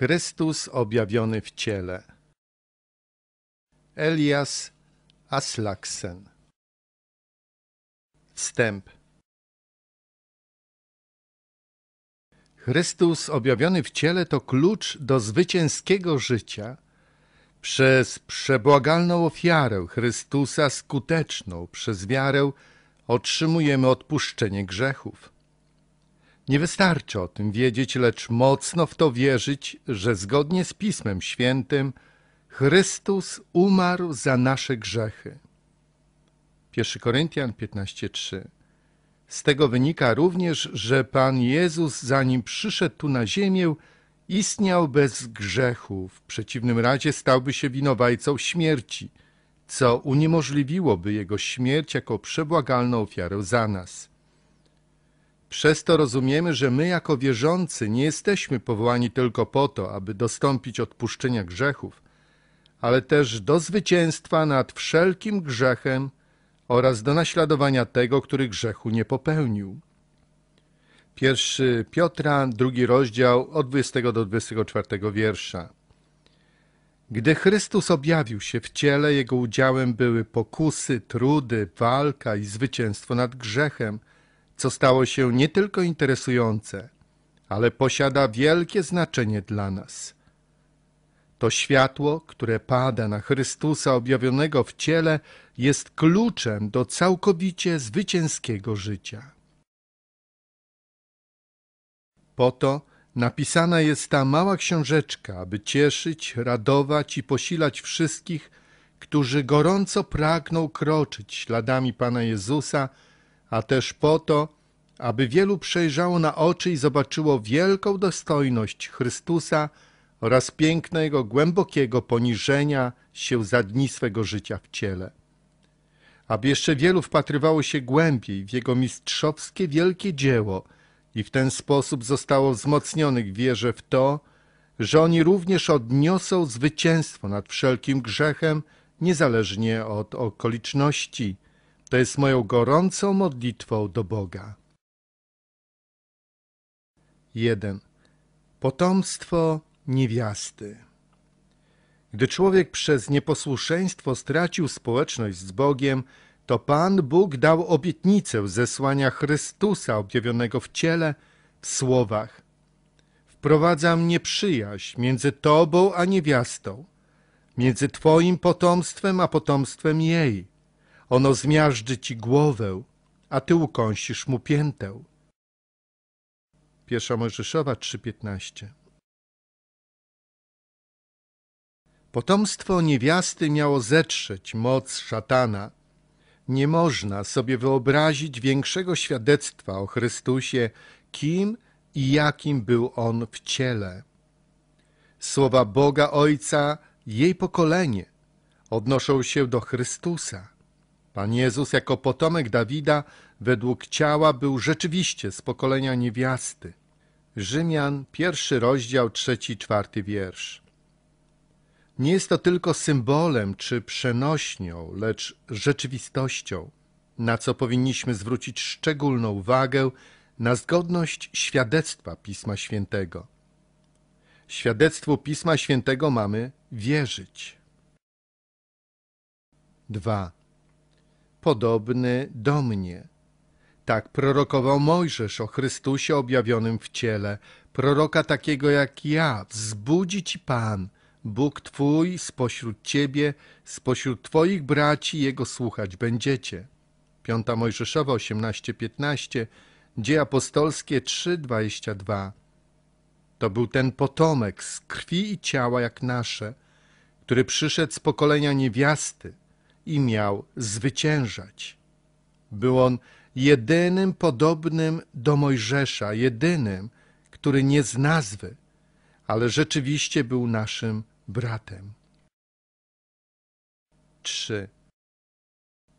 Chrystus objawiony w ciele. Elias Aslaksen Wstęp Chrystus objawiony w ciele to klucz do zwycięskiego życia przez przebłagalną ofiarę Chrystusa skuteczną przez wiarę otrzymujemy odpuszczenie grzechów. Nie wystarczy o tym wiedzieć, lecz mocno w to wierzyć, że zgodnie z Pismem Świętym Chrystus umarł za nasze grzechy. 1 Koryntian 15:3 Z tego wynika również, że Pan Jezus, zanim przyszedł tu na ziemię, istniał bez grzechu, w przeciwnym razie stałby się winowajcą śmierci, co uniemożliwiłoby jego śmierć jako przebłagalną ofiarę za nas. Przez to rozumiemy, że my jako wierzący nie jesteśmy powołani tylko po to, aby dostąpić odpuszczenia grzechów, ale też do zwycięstwa nad wszelkim grzechem oraz do naśladowania tego, który grzechu nie popełnił. Pierwszy Piotra, drugi rozdział od 20 do 24 wiersza. Gdy Chrystus objawił się w ciele, jego udziałem były pokusy, trudy, walka i zwycięstwo nad grzechem – co stało się nie tylko interesujące, ale posiada wielkie znaczenie dla nas. To światło, które pada na Chrystusa objawionego w ciele, jest kluczem do całkowicie zwycięskiego życia. Po to napisana jest ta mała książeczka, aby cieszyć, radować i posilać wszystkich, którzy gorąco pragną kroczyć śladami Pana Jezusa, a też po to, aby wielu przejrzało na oczy i zobaczyło wielką dostojność Chrystusa oraz piękne Jego głębokiego poniżenia się za dni swego życia w ciele. Aby jeszcze wielu wpatrywało się głębiej w Jego mistrzowskie wielkie dzieło i w ten sposób zostało wzmocnionych wierze w to, że oni również odniosą zwycięstwo nad wszelkim grzechem, niezależnie od okoliczności, to jest moją gorącą modlitwą do Boga. 1. Potomstwo niewiasty. Gdy człowiek przez nieposłuszeństwo stracił społeczność z Bogiem, to Pan Bóg dał obietnicę zesłania Chrystusa objawionego w ciele, w słowach. Wprowadzam nieprzyjaźń między Tobą a niewiastą, między Twoim potomstwem a potomstwem jej. Ono zmiażdży ci głowę, a ty ukąsisz mu piętę. Pierwsza Mojżeszowa 3:15 Potomstwo niewiasty miało zetrzeć moc szatana. Nie można sobie wyobrazić większego świadectwa o Chrystusie, kim i jakim był On w ciele. Słowa Boga Ojca, jej pokolenie, odnoszą się do Chrystusa. Pan Jezus jako potomek Dawida według ciała był rzeczywiście z pokolenia niewiasty. Rzymian, pierwszy rozdział, trzeci, czwarty wiersz. Nie jest to tylko symbolem czy przenośnią, lecz rzeczywistością, na co powinniśmy zwrócić szczególną uwagę na zgodność świadectwa Pisma Świętego. Świadectwu Pisma Świętego mamy wierzyć. 2 podobny do mnie. Tak prorokował Mojżesz o Chrystusie objawionym w ciele, proroka takiego jak ja, wzbudzi ci Pan, Bóg Twój spośród Ciebie, spośród Twoich braci Jego słuchać będziecie. 5 Mojżeszowa 18:15, Dzieje Apostolskie 3:22. To był ten potomek z krwi i ciała jak nasze, który przyszedł z pokolenia niewiasty, i miał zwyciężać. Był on jedynym podobnym do Mojżesza, jedynym, który nie z nazwy, ale rzeczywiście był naszym bratem. 3.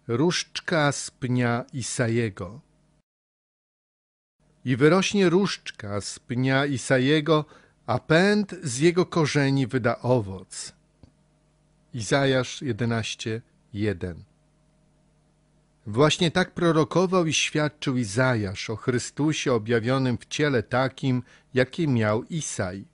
Różdżka z pnia Isajego I wyrośnie różdżka z pnia Isajego, a pęd z jego korzeni wyda owoc. Izajasz 11, 1. Właśnie tak prorokował i świadczył Izajasz o Chrystusie objawionym w ciele takim, jakie miał Isaj.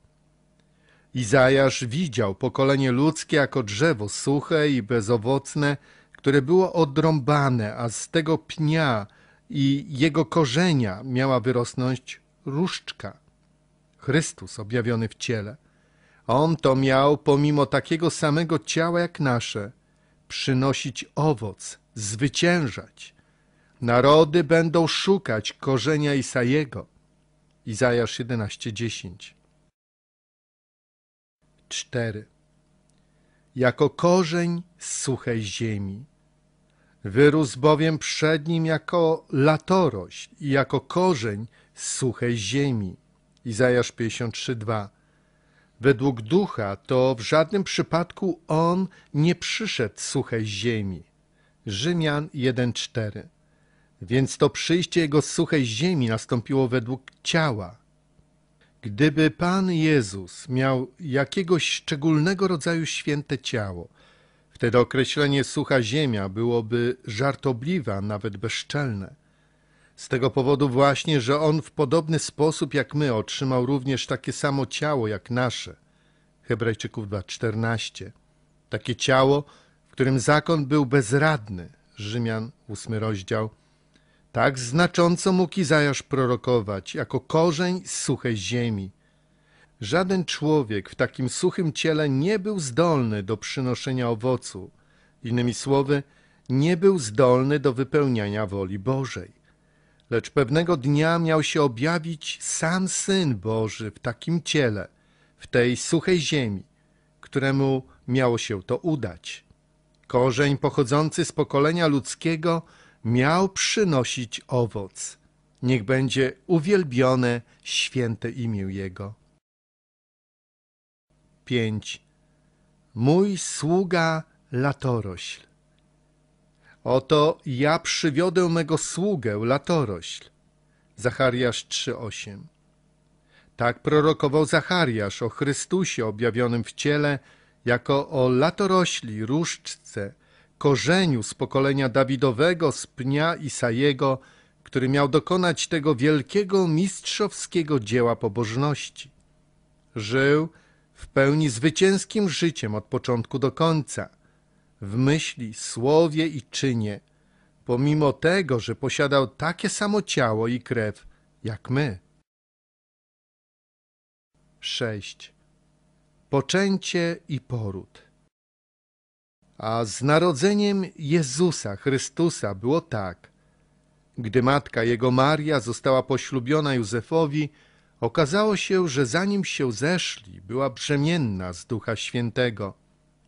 Izajasz widział pokolenie ludzkie jako drzewo suche i bezowocne, które było odrąbane, a z tego pnia i jego korzenia miała wyrosnąć różdżka. Chrystus objawiony w ciele. On to miał pomimo takiego samego ciała jak nasze – przynosić owoc, zwyciężać. Narody będą szukać korzenia Isajego. Izajasz 11:10. 4. Jako korzeń z suchej ziemi. Wyrósł bowiem przed nim jako latorość i jako korzeń z suchej ziemi. Izajasz 53:2. Według ducha to w żadnym przypadku on nie przyszedł z suchej ziemi. Rzymian 1:4. Więc to przyjście jego z suchej ziemi nastąpiło według ciała. Gdyby Pan Jezus miał jakiegoś szczególnego rodzaju święte ciało, wtedy określenie sucha ziemia byłoby żartobliwe, nawet bezczelne. Z tego powodu właśnie, że on w podobny sposób jak my otrzymał również takie samo ciało jak nasze. Hebrajczyków 2:14. Takie ciało, w którym zakon był bezradny. Rzymian 8 rozdział. Tak znacząco mógł Izajasz prorokować, jako korzeń z suchej ziemi. Żaden człowiek w takim suchym ciele nie był zdolny do przynoszenia owocu. Innymi słowy, nie był zdolny do wypełniania woli Bożej. Lecz pewnego dnia miał się objawić sam Syn Boży w takim ciele, w tej suchej ziemi, któremu miało się to udać. Korzeń pochodzący z pokolenia ludzkiego miał przynosić owoc. Niech będzie uwielbione święte imię Jego. 5. Mój sługa latorośl. Oto ja przywiodę mego sługę, latorośl. Zachariasz 3,8 Tak prorokował Zachariasz o Chrystusie objawionym w ciele, jako o latorośli, różdżce, korzeniu z pokolenia Dawidowego, z pnia Isajego, który miał dokonać tego wielkiego mistrzowskiego dzieła pobożności. Żył w pełni zwycięskim życiem od początku do końca – w myśli, słowie i czynie, pomimo tego, że posiadał takie samo ciało i krew jak my. 6. Poczęcie i poród. A z narodzeniem Jezusa Chrystusa było tak. Gdy matka jego Maria została poślubiona Józefowi, okazało się, że zanim się zeszli, była brzemienna z Ducha Świętego.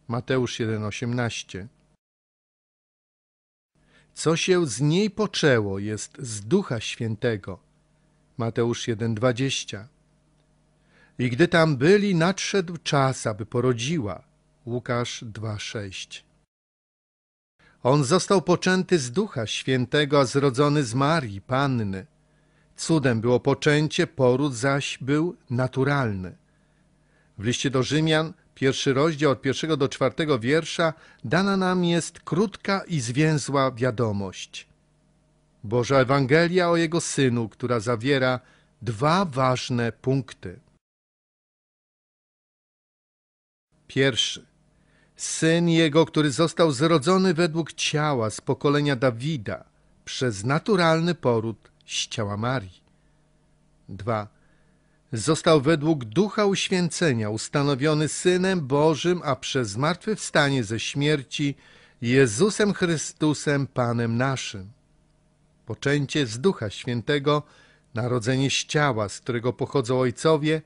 Mateusz 1:18. Co się z niej poczęło jest z Ducha Świętego. Mateusz 1:20. I gdy tam byli, nadszedł czas, aby porodziła. Łukasz 2:6. On został poczęty z Ducha Świętego, a zrodzony z Marii, Panny. Cudem było poczęcie, poród zaś był naturalny. W liście do Rzymian Pierwszy rozdział od pierwszego do czwartego wiersza dana nam jest krótka i zwięzła wiadomość. Boża Ewangelia o Jego Synu, która zawiera dwa ważne punkty. Pierwszy. Syn Jego, który został zrodzony według ciała z pokolenia Dawida przez naturalny poród z ciała Marii. 2 został według ducha uświęcenia ustanowiony Synem Bożym, a przez zmartwychwstanie ze śmierci Jezusem Chrystusem Panem naszym. Poczęcie z Ducha Świętego, narodzenie z ciała, z którego pochodzą ojcowie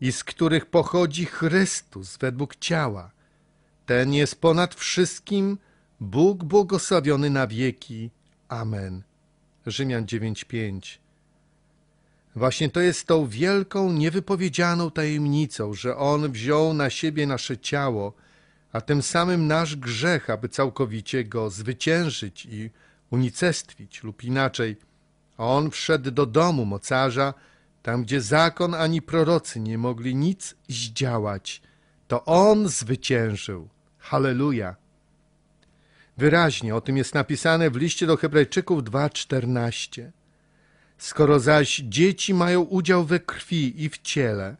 i z których pochodzi Chrystus według ciała. Ten jest ponad wszystkim Bóg błogosławiony na wieki. Amen. Rzymian 9:5 Właśnie to jest tą wielką, niewypowiedzianą tajemnicą, że On wziął na siebie nasze ciało, a tym samym nasz grzech, aby całkowicie go zwyciężyć i unicestwić, lub inaczej. On wszedł do domu mocarza, tam gdzie zakon ani prorocy nie mogli nic zdziałać. To On zwyciężył. Halleluja! Wyraźnie o tym jest napisane w liście do Hebrajczyków 2,14. Skoro zaś dzieci mają udział we krwi i w ciele,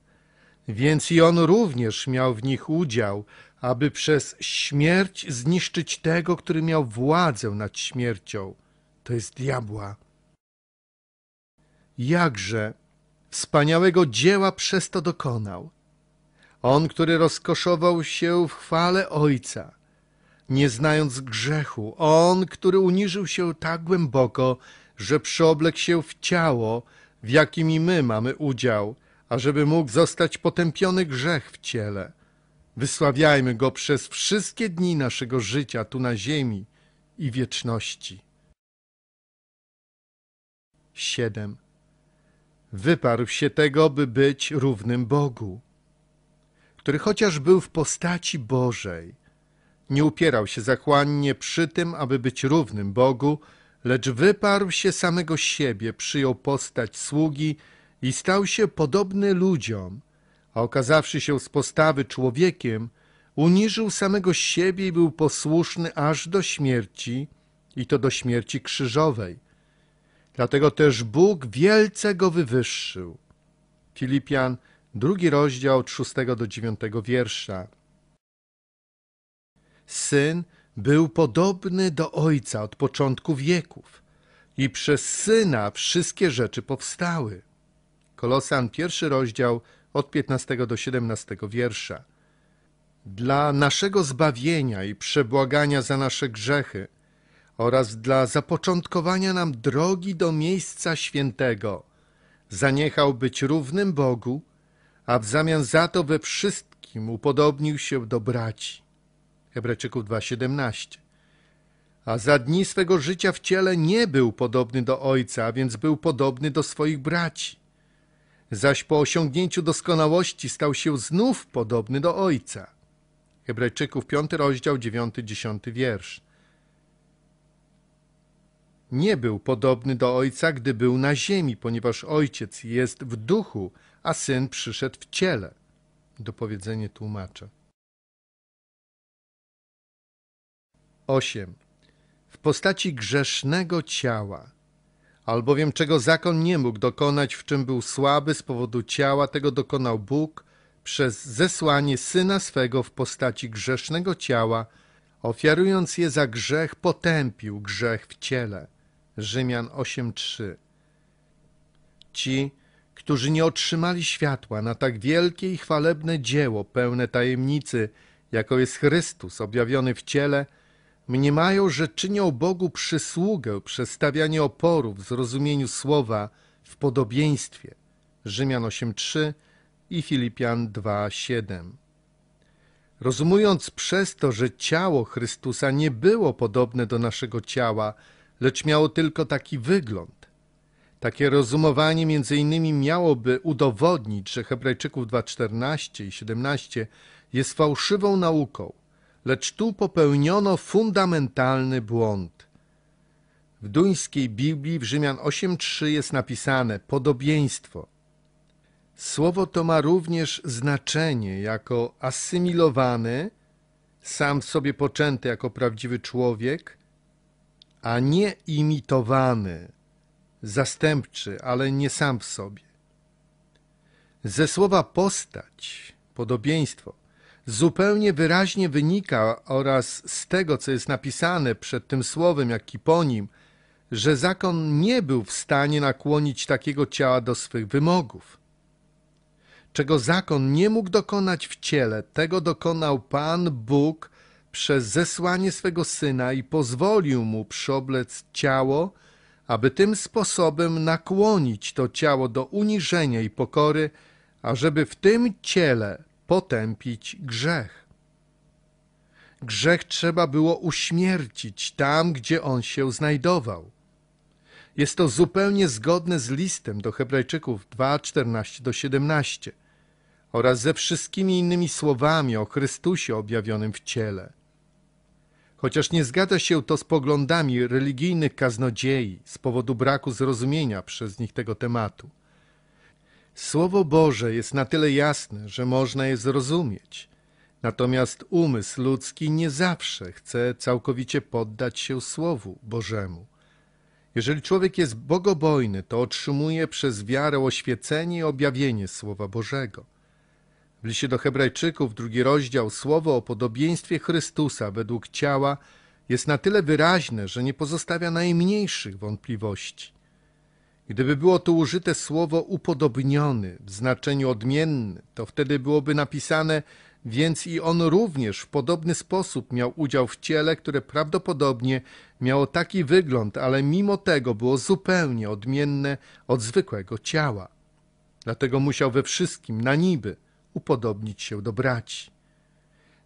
więc i on również miał w nich udział, aby przez śmierć zniszczyć tego, który miał władzę nad śmiercią, to jest diabła. Jakże wspaniałego dzieła przez to dokonał. On, który rozkoszował się w chwale Ojca, nie znając grzechu, On, który uniżył się tak głęboko, że przyoblekł się w ciało, w jakim i my mamy udział, ażeby mógł zostać potępiony grzech w ciele. Wysławiajmy Go przez wszystkie dni naszego życia tu na ziemi i wieczności. 7. Wyparł się tego, by być równym Bogu, który chociaż był w postaci Bożej, nie upierał się zachłannie przy tym, aby być równym Bogu, lecz wyparł się samego siebie, przyjął postać sługi i stał się podobny ludziom, a okazawszy się z postawy człowiekiem, uniżył samego siebie i był posłuszny aż do śmierci, i to do śmierci krzyżowej. Dlatego też Bóg wielce go wywyższył. Filipian, drugi rozdział od 6 do dziewiątego wiersza. Syn był podobny do Ojca od początku wieków i przez Syna wszystkie rzeczy powstały. Kolosan pierwszy rozdział od 15 do 17 wiersza. Dla naszego zbawienia i przebłagania za nasze grzechy oraz dla zapoczątkowania nam drogi do miejsca świętego zaniechał być równym Bogu, a w zamian za to we wszystkim upodobnił się do braci. Hebrajczyków 2:17. A za dni swego życia w ciele nie był podobny do Ojca, a więc był podobny do swoich braci. Zaś po osiągnięciu doskonałości stał się znów podobny do Ojca. Hebrajczyków 5 rozdział 9-10 wiersz. Nie był podobny do Ojca, gdy był na ziemi, ponieważ Ojciec jest w duchu, a Syn przyszedł w ciele. Dopowiedzenie tłumacza. 8. W postaci grzesznego ciała, albowiem czego zakon nie mógł dokonać, w czym był słaby z powodu ciała, tego dokonał Bóg przez zesłanie Syna swego w postaci grzesznego ciała, ofiarując je za grzech, potępił grzech w ciele. Rzymian 8:3. Ci, którzy nie otrzymali światła na tak wielkie i chwalebne dzieło pełne tajemnicy, jako jest Chrystus objawiony w ciele, mniemają, że czynią Bogu przysługę przez stawianie oporu w zrozumieniu słowa w podobieństwie. Rzymian 8:3 i Filipian 2:7. Rozumując przez to, że ciało Chrystusa nie było podobne do naszego ciała, lecz miało tylko taki wygląd. Takie rozumowanie między innymi miałoby udowodnić, że Hebrajczyków 2:14 i 17 jest fałszywą nauką, lecz tu popełniono fundamentalny błąd. W duńskiej Biblii w Rzymian 8.3 jest napisane podobieństwo. Słowo to ma również znaczenie jako asymilowany, sam w sobie poczęty jako prawdziwy człowiek, a nie imitowany, zastępczy, ale nie sam w sobie. Ze słowa postać, podobieństwo, zupełnie wyraźnie wynika oraz z tego, co jest napisane przed tym słowem, jak i po nim, że zakon nie był w stanie nakłonić takiego ciała do swych wymogów. Czego zakon nie mógł dokonać w ciele, tego dokonał Pan Bóg przez zesłanie swego Syna i pozwolił mu przoblec ciało, aby tym sposobem nakłonić to ciało do uniżenia i pokory, ażeby w tym ciele potępić grzech. Grzech trzeba było uśmiercić tam, gdzie on się znajdował. Jest to zupełnie zgodne z listem do Hebrajczyków 2:14 17 oraz ze wszystkimi innymi słowami o Chrystusie objawionym w ciele. Chociaż nie zgadza się to z poglądami religijnych kaznodziei z powodu braku zrozumienia przez nich tego tematu. Słowo Boże jest na tyle jasne, że można je zrozumieć. Natomiast umysł ludzki nie zawsze chce całkowicie poddać się Słowu Bożemu. Jeżeli człowiek jest bogobojny, to otrzymuje przez wiarę oświecenie i objawienie Słowa Bożego. W liście do Hebrajczyków, drugi rozdział, słowo o podobieństwie Chrystusa według ciała jest na tyle wyraźne, że nie pozostawia najmniejszych wątpliwości. Gdyby było tu użyte słowo upodobniony w znaczeniu odmienny, to wtedy byłoby napisane, więc i on również w podobny sposób miał udział w ciele, które prawdopodobnie miało taki wygląd, ale mimo tego było zupełnie odmienne od zwykłego ciała. Dlatego musiał we wszystkim, na niby, upodobnić się do braci.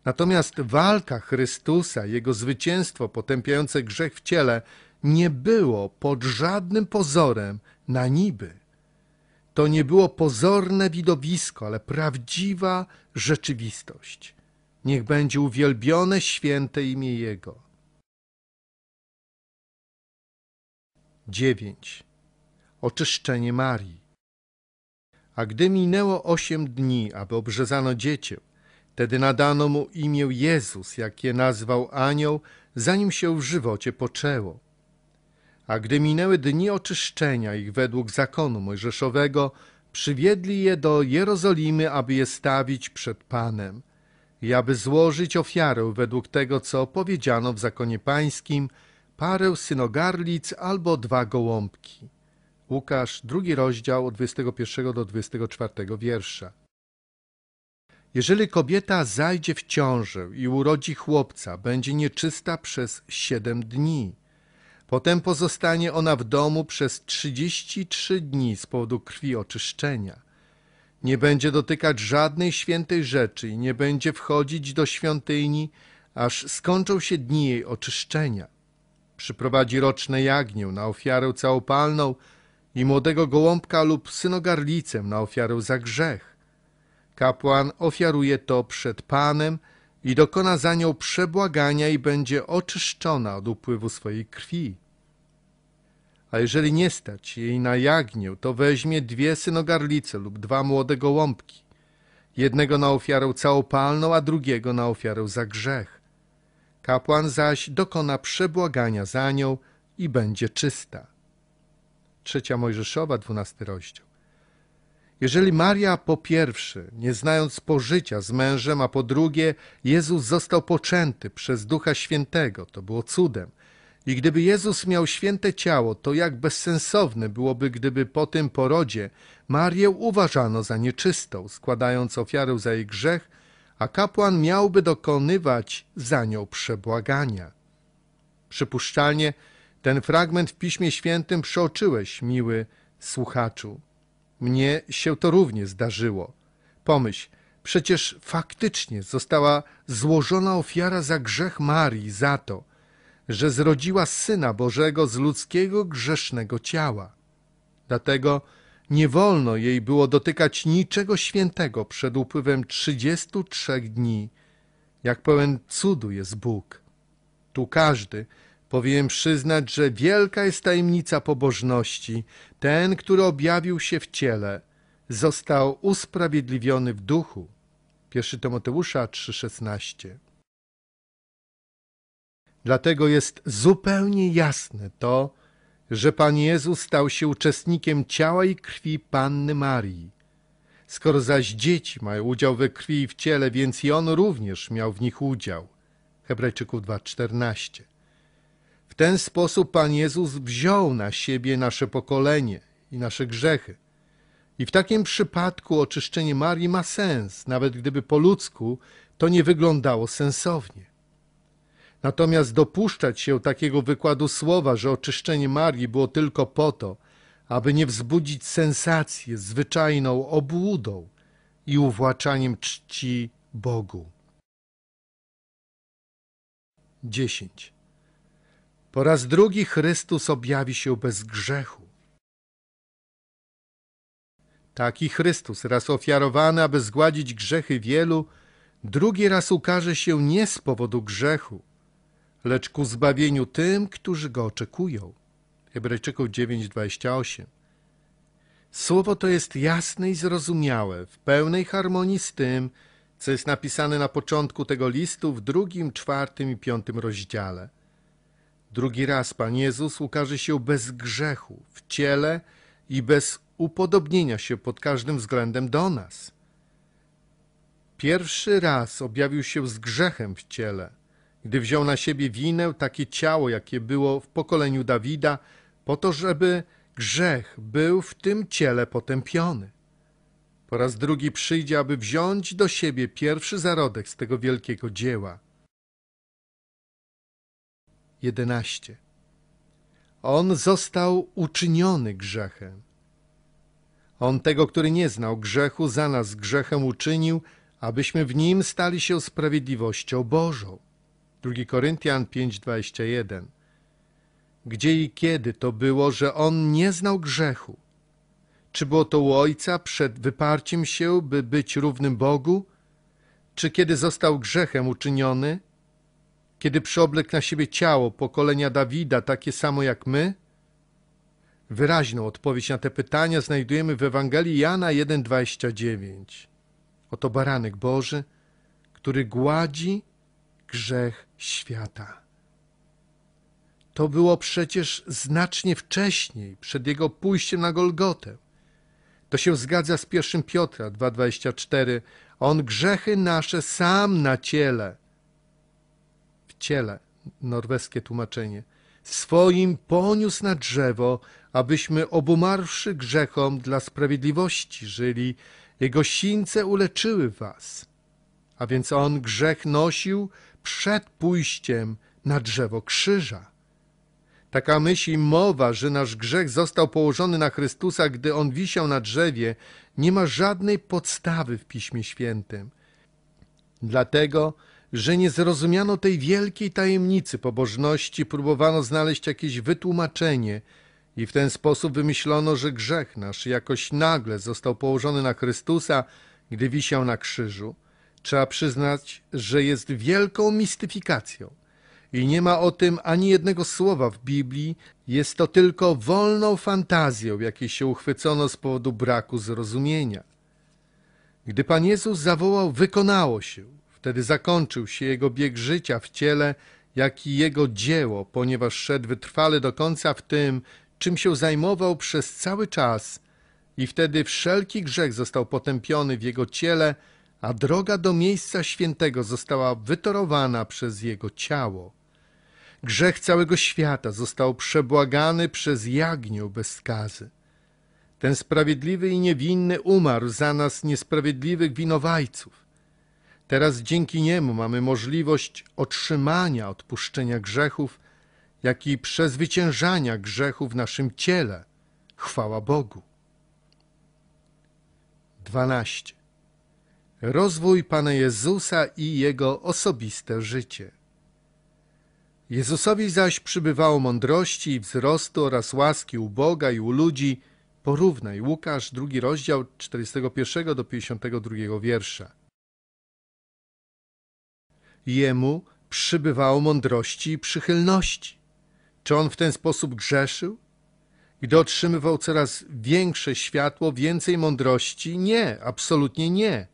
Natomiast walka Chrystusa, jego zwycięstwo potępiające grzech w ciele, nie było pod żadnym pozorem na niby. To nie było pozorne widowisko, ale prawdziwa rzeczywistość. Niech będzie uwielbione święte imię Jego. 9. Oczyszczenie Marii. A gdy minęło osiem dni, aby obrzezano dziecię, Tedy nadano mu imię Jezus, jakie nazwał anioł, zanim się w żywocie poczęło. A gdy minęły dni oczyszczenia ich według zakonu mojżeszowego, przywiedli je do Jerozolimy, aby je stawić przed Panem i aby złożyć ofiarę według tego, co powiedziano w zakonie pańskim, parę synogarlic albo dwa gołąbki. Łukasz, drugi rozdział od 21 do 24 wiersza. Jeżeli kobieta zajdzie w ciążę i urodzi chłopca, będzie nieczysta przez siedem dni Potem pozostanie ona w domu przez 33 dni z powodu krwi oczyszczenia. Nie będzie dotykać żadnej świętej rzeczy i nie będzie wchodzić do świątyni, aż skończą się dni jej oczyszczenia. Przyprowadzi roczne jagnię na ofiarę całopalną i młodego gołąbka lub synogarlicę na ofiarę za grzech. Kapłan ofiaruje to przed Panem – i dokona za nią przebłagania i będzie oczyszczona od upływu swojej krwi. A jeżeli nie stać jej na jagnię, to weźmie dwie synogarlice lub dwa młode gołąbki, jednego na ofiarę całopalną, a drugiego na ofiarę za grzech. Kapłan zaś dokona przebłagania za nią i będzie czysta. Trzecia Mojżeszowa, dwunasty rozdział. Jeżeli Maria po pierwsze, nie znając pożycia z mężem, a po drugie, Jezus został poczęty przez Ducha Świętego, to było cudem. I gdyby Jezus miał święte ciało, to jak bezsensowne byłoby, gdyby po tym porodzie Marię uważano za nieczystą, składając ofiarę za jej grzech, a kapłan miałby dokonywać za nią przebłagania. Przypuszczalnie ten fragment w Piśmie Świętym przeoczyłeś, miły słuchaczu. Mnie się to również zdarzyło. Pomyśl, przecież faktycznie została złożona ofiara za grzech Marii, za to, że zrodziła Syna Bożego z ludzkiego grzesznego ciała. Dlatego nie wolno jej było dotykać niczego świętego przed upływem 33 dni. Jak pełen cudu jest Bóg. Tu każdy, Powiem przyznać, że wielka jest tajemnica pobożności. Ten, który objawił się w ciele, został usprawiedliwiony w duchu. 1 Tymoteusza 3,16 Dlatego jest zupełnie jasne to, że Pan Jezus stał się uczestnikiem ciała i krwi Panny Marii. Skoro zaś dzieci mają udział we krwi i w ciele, więc i on również miał w nich udział. Hebrajczyków 2,14 w ten sposób Pan Jezus wziął na siebie nasze pokolenie i nasze grzechy. I w takim przypadku oczyszczenie Marii ma sens, nawet gdyby po ludzku to nie wyglądało sensownie. Natomiast dopuszczać się takiego wykładu słowa, że oczyszczenie Marii było tylko po to, aby nie wzbudzić sensację zwyczajną obłudą i uwłaczaniem czci Bogu. 10. Po raz drugi Chrystus objawi się bez grzechu. Taki Chrystus, raz ofiarowany, aby zgładzić grzechy wielu, drugi raz ukaże się nie z powodu grzechu, lecz ku zbawieniu tym, którzy go oczekują. Hebrajczyków 9:28. Słowo to jest jasne i zrozumiałe, w pełnej harmonii z tym, co jest napisane na początku tego listu w drugim, czwartym i piątym rozdziale. Drugi raz Pan Jezus ukaże się bez grzechu, w ciele i bez upodobnienia się pod każdym względem do nas. Pierwszy raz objawił się z grzechem w ciele, gdy wziął na siebie winę takie ciało, jakie było w pokoleniu Dawida, po to, żeby grzech był w tym ciele potępiony. Po raz drugi przyjdzie, aby wziąć do siebie pierwszy zarodek z tego wielkiego dzieła – 11. On został uczyniony grzechem. On tego, który nie znał grzechu, za nas grzechem uczynił, abyśmy w nim stali się sprawiedliwością Bożą. 2 Koryntian 5:21. Gdzie i kiedy to było, że on nie znał grzechu? Czy było to u Ojca przed wyparciem się, by być równym Bogu? Czy kiedy został grzechem uczyniony, kiedy przyoblek na siebie ciało pokolenia Dawida, takie samo jak my? Wyraźną odpowiedź na te pytania znajdujemy w Ewangelii Jana 1,29. Oto baranek Boży, który gładzi grzech świata. To było przecież znacznie wcześniej, przed jego pójściem na Golgotę. To się zgadza z 1 Piotra 2,24. On grzechy nasze sam na ciele – ciele, norweskie tłumaczenie, swoim poniósł na drzewo, abyśmy obumarwszy grzechom dla sprawiedliwości żyli, jego sińce uleczyły was. A więc on grzech nosił przed pójściem na drzewo krzyża. Taka myśl i mowa, że nasz grzech został położony na Chrystusa, gdy on wisiał na drzewie, nie ma żadnej podstawy w Piśmie Świętym. Dlatego że nie zrozumiano tej wielkiej tajemnicy pobożności, próbowano znaleźć jakieś wytłumaczenie i w ten sposób wymyślono, że grzech nasz jakoś nagle został położony na Chrystusa, gdy wisiał na krzyżu. Trzeba przyznać, że jest wielką mistyfikacją i nie ma o tym ani jednego słowa w Biblii, jest to tylko wolną fantazją, jakiej się uchwycono z powodu braku zrozumienia. Gdy Pan Jezus zawołał, wykonało się – Wtedy zakończył się jego bieg życia w ciele, jak i jego dzieło, ponieważ szedł wytrwale do końca w tym, czym się zajmował przez cały czas. I wtedy wszelki grzech został potępiony w jego ciele, a droga do miejsca świętego została wytorowana przez jego ciało. Grzech całego świata został przebłagany przez jagnię bez skazy. Ten sprawiedliwy i niewinny umarł za nas niesprawiedliwych winowajców. Teraz dzięki niemu mamy możliwość otrzymania odpuszczenia grzechów, jak i przezwyciężania grzechu w naszym ciele. Chwała Bogu. 12. Rozwój Pana Jezusa i Jego osobiste życie. Jezusowi zaś przybywało mądrości i wzrostu oraz łaski u Boga i u ludzi. Porównaj Łukasz, drugi rozdział 41 do 52 wiersza jemu przybywało mądrości i przychylności. Czy on w ten sposób grzeszył? Gdy otrzymywał coraz większe światło, więcej mądrości? Nie, absolutnie nie.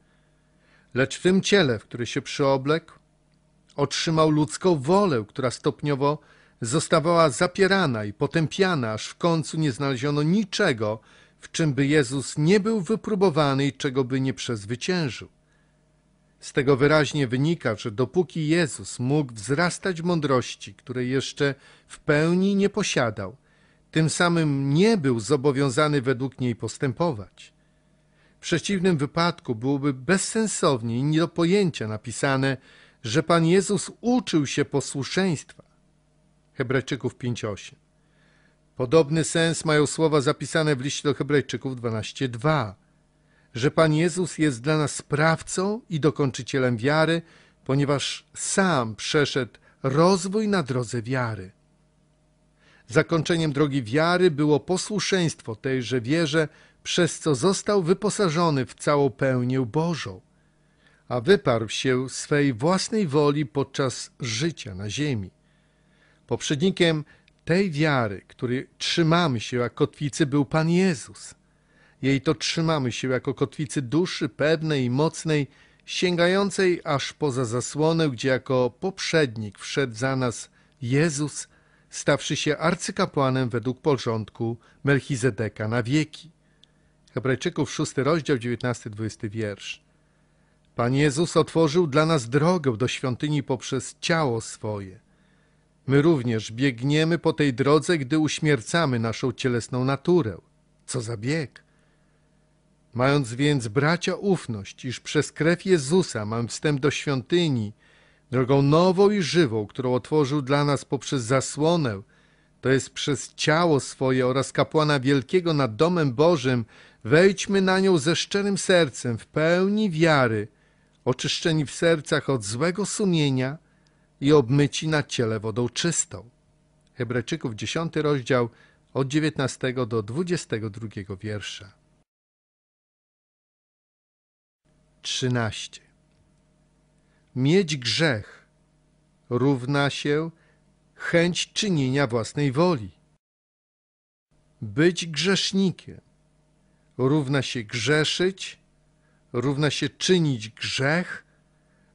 Lecz w tym ciele, w które się przyoblekł, otrzymał ludzką wolę, która stopniowo zostawała zapierana i potępiana, aż w końcu nie znaleziono niczego, w czym by Jezus nie był wypróbowany i czego by nie przezwyciężył. Z tego wyraźnie wynika, że dopóki Jezus mógł wzrastać w mądrości, której jeszcze w pełni nie posiadał, tym samym nie był zobowiązany według niej postępować. W przeciwnym wypadku byłoby bezsensownie i nie do pojęcia napisane, że Pan Jezus uczył się posłuszeństwa. Hebrajczyków 5:8. Podobny sens mają słowa zapisane w liście do Hebrajczyków 12:2 że Pan Jezus jest dla nas sprawcą i dokończycielem wiary, ponieważ sam przeszedł rozwój na drodze wiary. Zakończeniem drogi wiary było posłuszeństwo tejże wierze, przez co został wyposażony w całą pełnię Bożą, a wyparł się swej własnej woli podczas życia na ziemi. Poprzednikiem tej wiary, który trzymamy się jak kotwicy, był Pan Jezus – jej to trzymamy się jako kotwicy duszy pewnej i mocnej, sięgającej aż poza zasłonę, gdzie jako poprzednik wszedł za nas Jezus, stawszy się arcykapłanem według porządku Melchizedeka na wieki. Hebrajczyków 6 rozdział 19-20 wiersz. Pan Jezus otworzył dla nas drogę do świątyni poprzez ciało swoje. My również biegniemy po tej drodze, gdy uśmiercamy naszą cielesną naturę. Co za bieg! Mając więc bracia ufność, iż przez krew Jezusa mam wstęp do świątyni, drogą nową i żywą, którą otworzył dla nas poprzez zasłonę, to jest przez ciało swoje oraz kapłana wielkiego nad domem Bożym, wejdźmy na nią ze szczerym sercem, w pełni wiary, oczyszczeni w sercach od złego sumienia i obmyci na ciele wodą czystą. Hebrajczyków 10 rozdział od 19 do 22 wiersza. 13. Mieć grzech równa się chęć czynienia własnej woli. Być grzesznikiem równa się grzeszyć, równa się czynić grzech,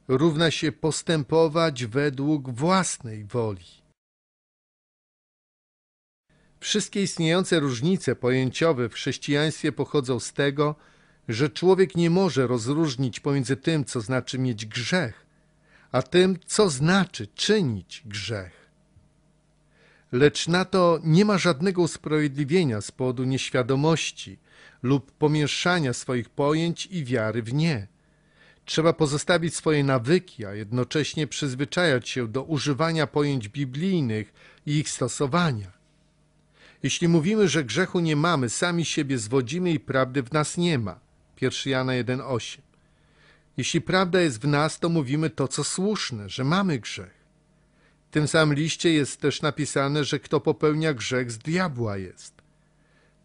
równa się postępować według własnej woli. Wszystkie istniejące różnice pojęciowe w chrześcijaństwie pochodzą z tego, że człowiek nie może rozróżnić pomiędzy tym, co znaczy mieć grzech, a tym, co znaczy czynić grzech. Lecz na to nie ma żadnego usprawiedliwienia z powodu nieświadomości lub pomieszania swoich pojęć i wiary w nie. Trzeba pozostawić swoje nawyki, a jednocześnie przyzwyczajać się do używania pojęć biblijnych i ich stosowania. Jeśli mówimy, że grzechu nie mamy, sami siebie zwodzimy i prawdy w nas nie ma. 1 Jana 1,8. Jeśli prawda jest w nas, to mówimy to, co słuszne, że mamy grzech. W tym samym liście jest też napisane, że kto popełnia grzech, z diabła jest.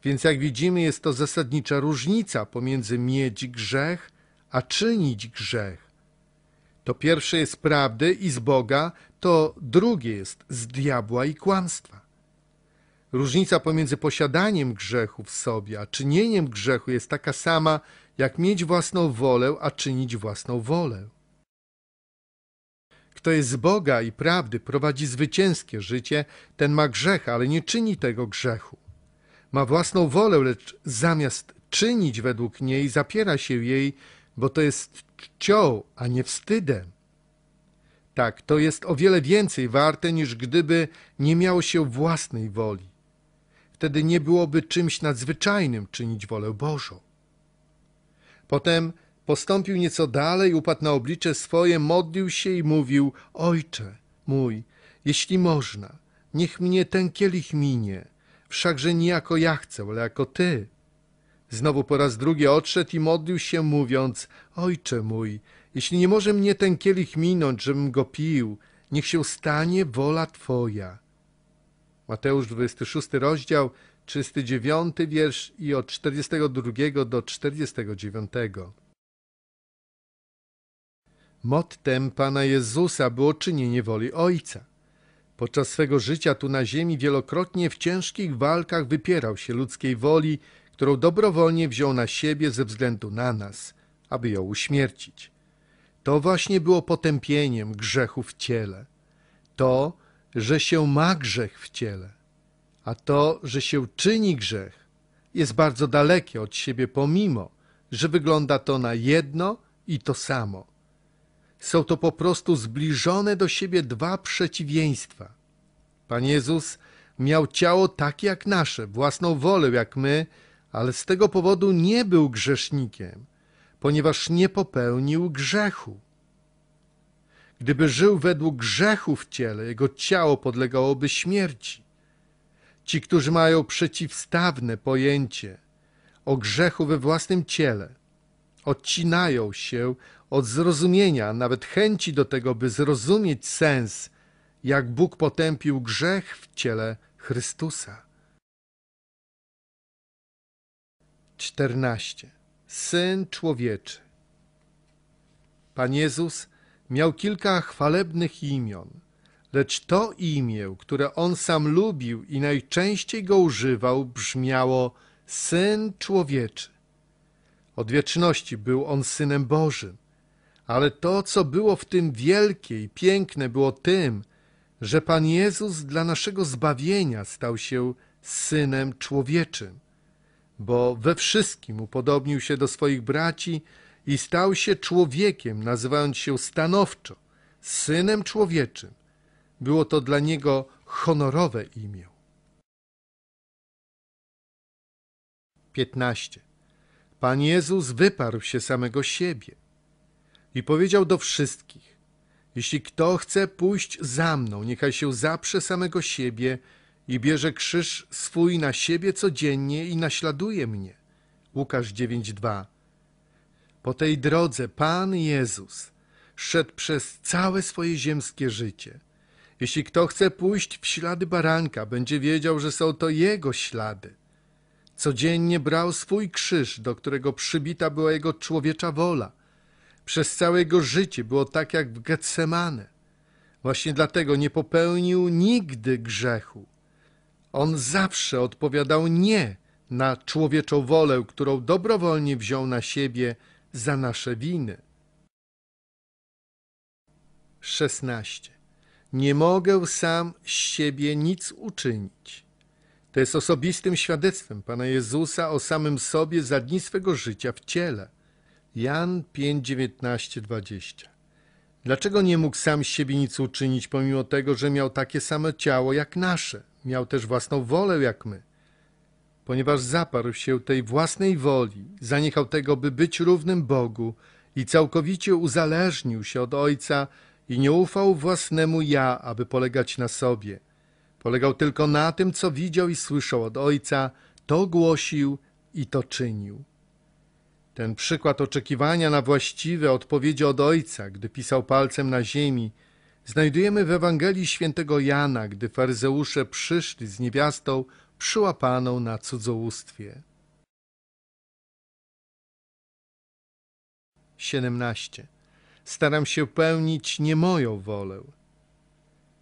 Więc jak widzimy, jest to zasadnicza różnica pomiędzy mieć grzech, a czynić grzech. To pierwsze jest prawdy i z Boga, to drugie jest z diabła i kłamstwa. Różnica pomiędzy posiadaniem grzechu w sobie, a czynieniem grzechu jest taka sama, jak mieć własną wolę, a czynić własną wolę. Kto jest z Boga i prawdy, prowadzi zwycięskie życie, ten ma grzech, ale nie czyni tego grzechu. Ma własną wolę, lecz zamiast czynić według niej, zapiera się jej, bo to jest czcią, a nie wstydem. Tak, to jest o wiele więcej warte, niż gdyby nie miało się własnej woli. Wtedy nie byłoby czymś nadzwyczajnym czynić wolę Bożą. Potem postąpił nieco dalej, upadł na oblicze swoje, modlił się i mówił: Ojcze mój, jeśli można, niech mnie ten kielich minie, wszakże nie jako ja chcę, ale jako ty. Znowu po raz drugi odszedł i modlił się, mówiąc: Ojcze mój, jeśli nie może mnie ten kielich minąć, żebym go pił, niech się stanie wola Twoja. Mateusz 26 rozdział 39 wiersz i od 42 do 49. Mottem Pana Jezusa było czynienie woli Ojca. Podczas swego życia tu na ziemi wielokrotnie w ciężkich walkach wypierał się ludzkiej woli, którą dobrowolnie wziął na siebie ze względu na nas, aby ją uśmiercić. To właśnie było potępieniem grzechu w ciele. To, że się ma grzech w ciele. A to, że się czyni grzech, jest bardzo dalekie od siebie, pomimo, że wygląda to na jedno i to samo. Są to po prostu zbliżone do siebie dwa przeciwieństwa. Pan Jezus miał ciało takie jak nasze, własną wolę jak my, ale z tego powodu nie był grzesznikiem, ponieważ nie popełnił grzechu. Gdyby żył według grzechu w ciele, jego ciało podlegałoby śmierci. Ci, którzy mają przeciwstawne pojęcie o grzechu we własnym ciele, odcinają się od zrozumienia, nawet chęci do tego, by zrozumieć sens, jak Bóg potępił grzech w ciele Chrystusa. 14. Syn człowieczy. Pan Jezus miał kilka chwalebnych imion – Lecz to imię, które on sam lubił i najczęściej go używał, brzmiało Syn Człowieczy. Od wieczności był on Synem Bożym, ale to, co było w tym wielkie i piękne, było tym, że Pan Jezus dla naszego zbawienia stał się Synem Człowieczym, bo we wszystkim upodobnił się do swoich braci i stał się człowiekiem, nazywając się stanowczo Synem Człowieczym było to dla niego honorowe imię. 15. Pan Jezus wyparł się samego siebie i powiedział do wszystkich: Jeśli kto chce pójść za mną, niechaj się zaprze samego siebie i bierze krzyż swój na siebie codziennie i naśladuje mnie. Łukasz 9:2. Po tej drodze Pan Jezus szedł przez całe swoje ziemskie życie jeśli kto chce pójść w ślady baranka, będzie wiedział, że są to jego ślady. Codziennie brał swój krzyż, do którego przybita była jego człowiecza wola. Przez całe jego życie było tak jak w Getsemane. Właśnie dlatego nie popełnił nigdy grzechu. On zawsze odpowiadał nie na człowieczą wolę, którą dobrowolnie wziął na siebie za nasze winy. 16. Nie mogę sam z siebie nic uczynić. To jest osobistym świadectwem Pana Jezusa o samym sobie za dni swego życia w ciele. Jan 519 20. Dlaczego nie mógł sam z siebie nic uczynić, pomimo tego, że miał takie samo ciało jak nasze? Miał też własną wolę jak my. Ponieważ zaparł się tej własnej woli, zaniechał tego, by być równym Bogu i całkowicie uzależnił się od Ojca, i nie ufał własnemu ja, aby polegać na sobie. Polegał tylko na tym, co widział i słyszał od Ojca, to głosił i to czynił. Ten przykład oczekiwania na właściwe odpowiedzi od Ojca, gdy pisał palcem na ziemi, znajdujemy w Ewangelii świętego Jana, gdy faryzeusze przyszli z niewiastą przyłapaną na cudzołóstwie. 17 staram się pełnić nie moją wolę.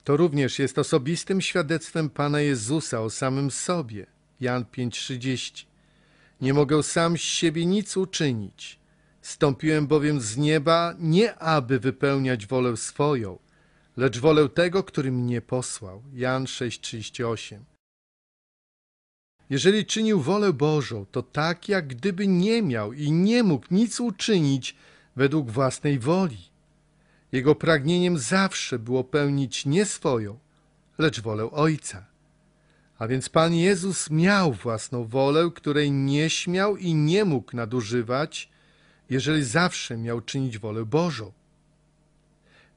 To również jest osobistym świadectwem Pana Jezusa o samym sobie. Jan 5:30. Nie mogę sam z siebie nic uczynić. Stąpiłem bowiem z nieba nie aby wypełniać wolę swoją, lecz wolę tego, który mnie posłał. Jan 6:38. Jeżeli czynił wolę Bożą, to tak jak gdyby nie miał i nie mógł nic uczynić według własnej woli. Jego pragnieniem zawsze było pełnić nie swoją, lecz wolę Ojca. A więc Pan Jezus miał własną wolę, której nie śmiał i nie mógł nadużywać, jeżeli zawsze miał czynić wolę Bożą.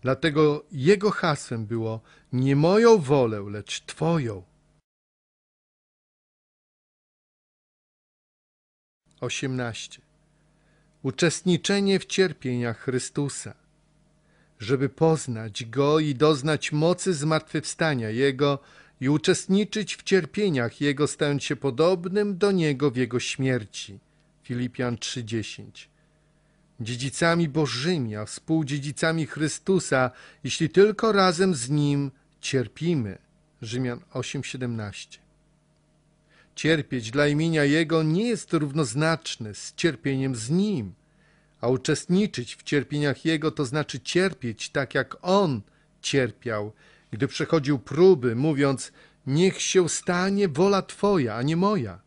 Dlatego jego hasłem było nie moją wolę, lecz Twoją. 18 uczestniczenie w cierpieniach Chrystusa, żeby poznać Go i doznać mocy zmartwychwstania Jego i uczestniczyć w cierpieniach Jego, stając się podobnym do Niego w Jego śmierci. Filipian 3:10 Dziedzicami Bożymi, a współdziedzicami Chrystusa, jeśli tylko razem z Nim cierpimy. Rzymian 8:17 Cierpieć dla imienia Jego nie jest równoznaczne z cierpieniem z Nim, a uczestniczyć w cierpieniach Jego to znaczy cierpieć tak jak On cierpiał, gdy przechodził próby, mówiąc Niech się stanie wola Twoja, a nie moja.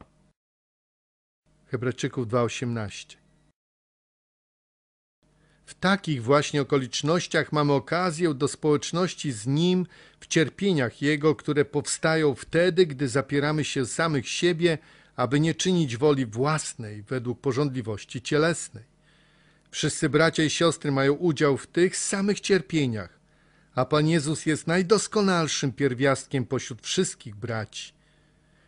W takich właśnie okolicznościach mamy okazję do społeczności z Nim w cierpieniach Jego, które powstają wtedy, gdy zapieramy się samych siebie, aby nie czynić woli własnej według porządliwości cielesnej. Wszyscy bracia i siostry mają udział w tych samych cierpieniach, a Pan Jezus jest najdoskonalszym pierwiastkiem pośród wszystkich braci.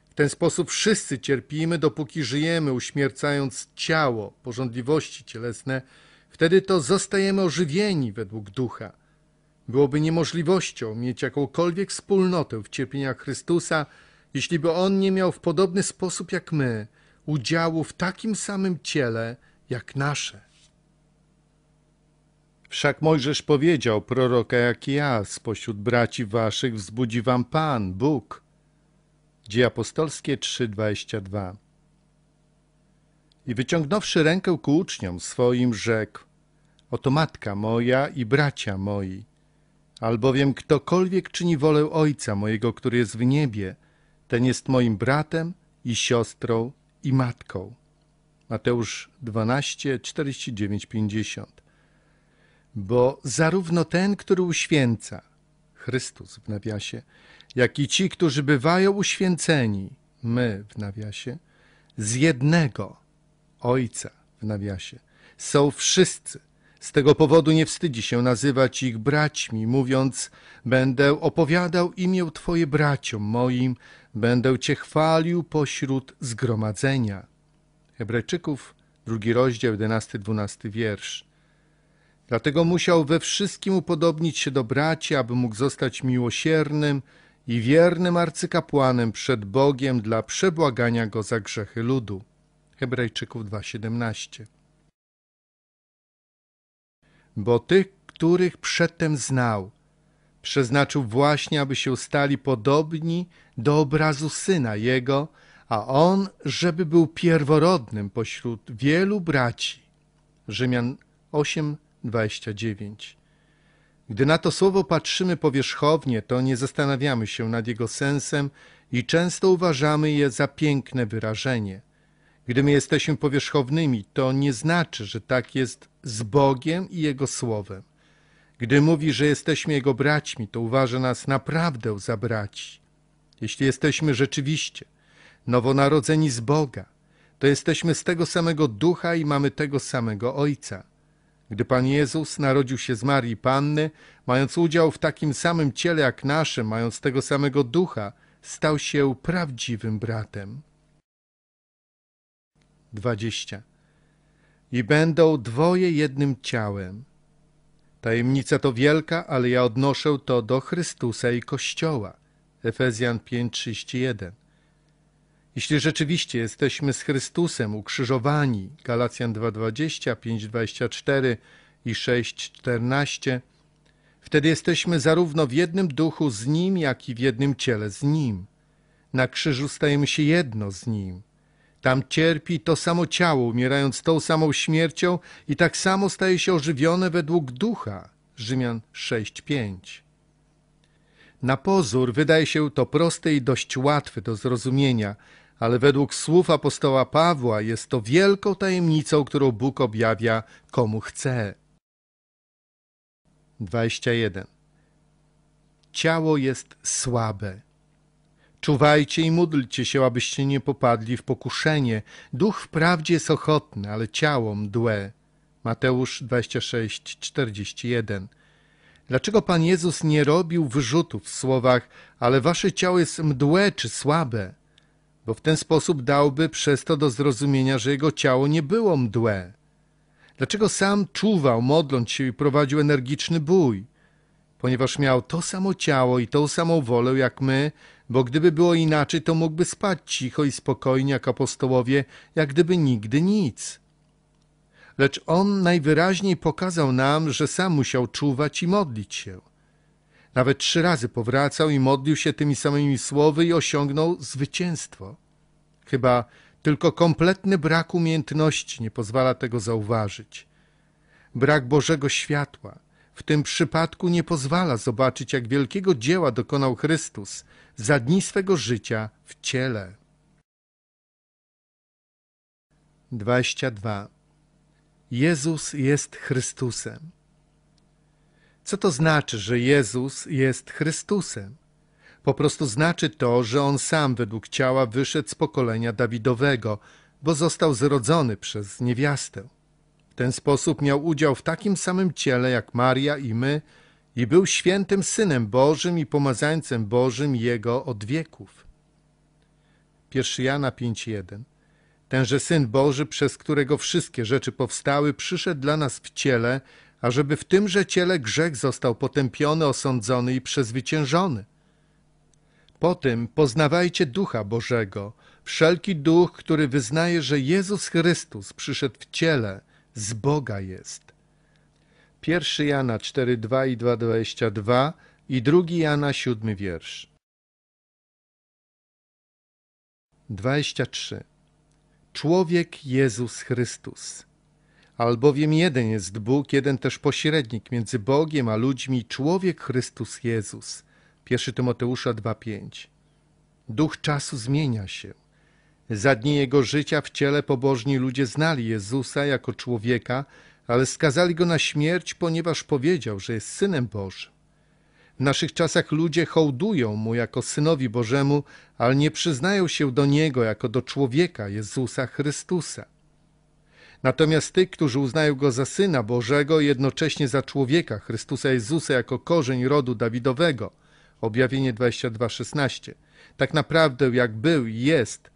W ten sposób wszyscy cierpimy, dopóki żyjemy, uśmiercając ciało, porządliwości cielesne, Wtedy to zostajemy ożywieni według ducha. Byłoby niemożliwością mieć jakąkolwiek wspólnotę w cierpieniach Chrystusa, jeśli by On nie miał w podobny sposób jak my udziału w takim samym ciele jak nasze. Wszak Mojżesz powiedział proroka jak ja, spośród braci waszych wzbudzi wam Pan, Bóg. Dzieje apostolskie 3,22 I wyciągnąwszy rękę ku uczniom swoim, rzekł Oto matka moja i bracia moi. Albowiem ktokolwiek czyni wolę Ojca mojego, który jest w niebie, ten jest moim bratem i siostrą i matką. Mateusz 12, 49, 50. Bo zarówno ten, który uświęca, Chrystus w nawiasie, jak i ci, którzy bywają uświęceni, my w nawiasie, z jednego Ojca w nawiasie, są wszyscy z tego powodu nie wstydzi się nazywać ich braćmi, mówiąc: Będę opowiadał imię Twoje braciom moim, będę Cię chwalił pośród zgromadzenia. Hebrajczyków, drugi rozdział, 11-12 wiersz. Dlatego musiał we wszystkim upodobnić się do braci, aby mógł zostać miłosiernym i wiernym arcykapłanem przed Bogiem dla przebłagania go za grzechy ludu. Hebrajczyków 2:17 bo tych, których przedtem znał, przeznaczył właśnie, aby się stali podobni do obrazu syna jego, a on, żeby był pierworodnym pośród wielu braci. Rzymian 8:29. Gdy na to słowo patrzymy powierzchownie, to nie zastanawiamy się nad jego sensem i często uważamy je za piękne wyrażenie. Gdy my jesteśmy powierzchownymi, to nie znaczy, że tak jest z Bogiem i Jego Słowem. Gdy mówi, że jesteśmy Jego braćmi, to uważa nas naprawdę za braci. Jeśli jesteśmy rzeczywiście nowonarodzeni z Boga, to jesteśmy z tego samego ducha i mamy tego samego Ojca. Gdy Pan Jezus narodził się z Marii Panny, mając udział w takim samym ciele jak nasze, mając tego samego ducha, stał się prawdziwym bratem. 20 i będą dwoje jednym ciałem. Tajemnica to wielka, ale ja odnoszę to do Chrystusa i Kościoła. Efezjan 5:31. Jeśli rzeczywiście jesteśmy z Chrystusem ukrzyżowani, Galacjan 2:20, 5:24 i 6:14, wtedy jesteśmy zarówno w jednym duchu z Nim, jak i w jednym ciele z Nim. Na krzyżu stajemy się jedno z Nim. Tam cierpi to samo ciało, umierając tą samą śmiercią i tak samo staje się ożywione według ducha. Rzymian 6:5. Na pozór wydaje się to proste i dość łatwe do zrozumienia, ale według słów apostoła Pawła jest to wielką tajemnicą, którą Bóg objawia komu chce. 21. Ciało jest słabe, Czuwajcie i módlcie się, abyście nie popadli w pokuszenie. Duch wprawdzie jest ochotny, ale ciało mdłe. Mateusz 26:41. Dlaczego Pan Jezus nie robił wyrzutów w słowach, ale wasze ciało jest mdłe czy słabe? Bo w ten sposób dałby przez to do zrozumienia, że jego ciało nie było mdłe. Dlaczego sam czuwał, modląc się i prowadził energiczny bój? Ponieważ miał to samo ciało i tą samą wolę jak my, bo gdyby było inaczej, to mógłby spać cicho i spokojnie jak apostołowie, jak gdyby nigdy nic. Lecz on najwyraźniej pokazał nam, że sam musiał czuwać i modlić się. Nawet trzy razy powracał i modlił się tymi samymi słowy i osiągnął zwycięstwo. Chyba tylko kompletny brak umiejętności nie pozwala tego zauważyć. Brak Bożego światła w tym przypadku nie pozwala zobaczyć, jak wielkiego dzieła dokonał Chrystus za dni swego życia w ciele. 22. Jezus jest Chrystusem. Co to znaczy, że Jezus jest Chrystusem? Po prostu znaczy to, że On sam według ciała wyszedł z pokolenia Dawidowego, bo został zrodzony przez niewiastę. W ten sposób miał udział w takim samym ciele jak Maria i my, i był świętym Synem Bożym i pomazańcem Bożym Jego od wieków. 1 Jana 5,1 Tenże Syn Boży, przez którego wszystkie rzeczy powstały, przyszedł dla nas w ciele, ażeby w tymże ciele grzech został potępiony, osądzony i przezwyciężony. Potem poznawajcie Ducha Bożego, wszelki duch, który wyznaje, że Jezus Chrystus przyszedł w ciele, z Boga jest. 1 Jana 4:2 i 2:22 i 2 Jana 7 wiersz. 23. Człowiek Jezus Chrystus. Albowiem jeden jest Bóg, jeden też pośrednik między Bogiem a ludźmi, człowiek Chrystus Jezus. 1 Tymoteusza 2:5. Duch czasu zmienia się. Za dni jego życia w ciele pobożni ludzie znali Jezusa jako człowieka, ale skazali go na śmierć, ponieważ powiedział, że jest synem Bożym. W naszych czasach ludzie hołdują mu jako synowi Bożemu, ale nie przyznają się do niego jako do człowieka Jezusa Chrystusa. Natomiast tych, którzy uznają go za syna Bożego, jednocześnie za człowieka Chrystusa Jezusa jako korzeń rodu Dawidowego, objawienie 22:16, tak naprawdę jak był i jest,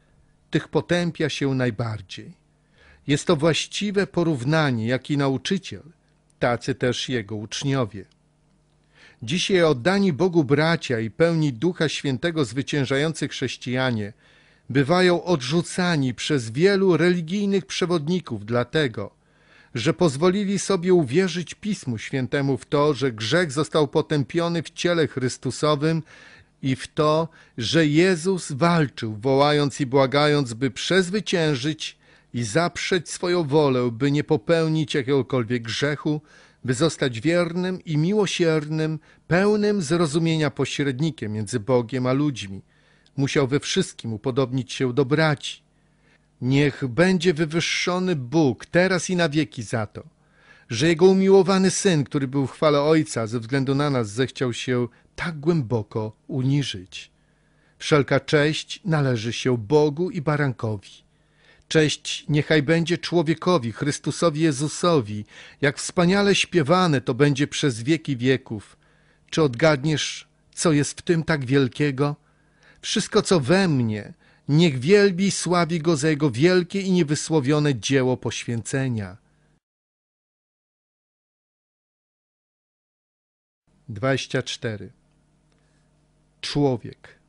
tych potępia się najbardziej. Jest to właściwe porównanie, jaki nauczyciel, tacy też jego uczniowie. Dzisiaj oddani Bogu bracia i pełni Ducha Świętego zwyciężający chrześcijanie bywają odrzucani przez wielu religijnych przewodników dlatego, że pozwolili sobie uwierzyć Pismu Świętemu w to, że grzech został potępiony w ciele Chrystusowym i w to, że Jezus walczył, wołając i błagając, by przezwyciężyć i zaprzeć swoją wolę, by nie popełnić jakiegokolwiek grzechu, by zostać wiernym i miłosiernym, pełnym zrozumienia pośrednikiem między Bogiem a ludźmi. Musiał we wszystkim upodobnić się do braci. Niech będzie wywyższony Bóg teraz i na wieki za to, że Jego umiłowany Syn, który był w chwale Ojca, ze względu na nas zechciał się tak głęboko uniżyć. Wszelka cześć należy się Bogu i Barankowi. Cześć niechaj będzie człowiekowi, Chrystusowi Jezusowi, jak wspaniale śpiewane to będzie przez wieki wieków. Czy odgadniesz, co jest w tym tak wielkiego? Wszystko, co we mnie, niech wielbi i sławi Go za Jego wielkie i niewysłowione dzieło poświęcenia. 24. Człowiek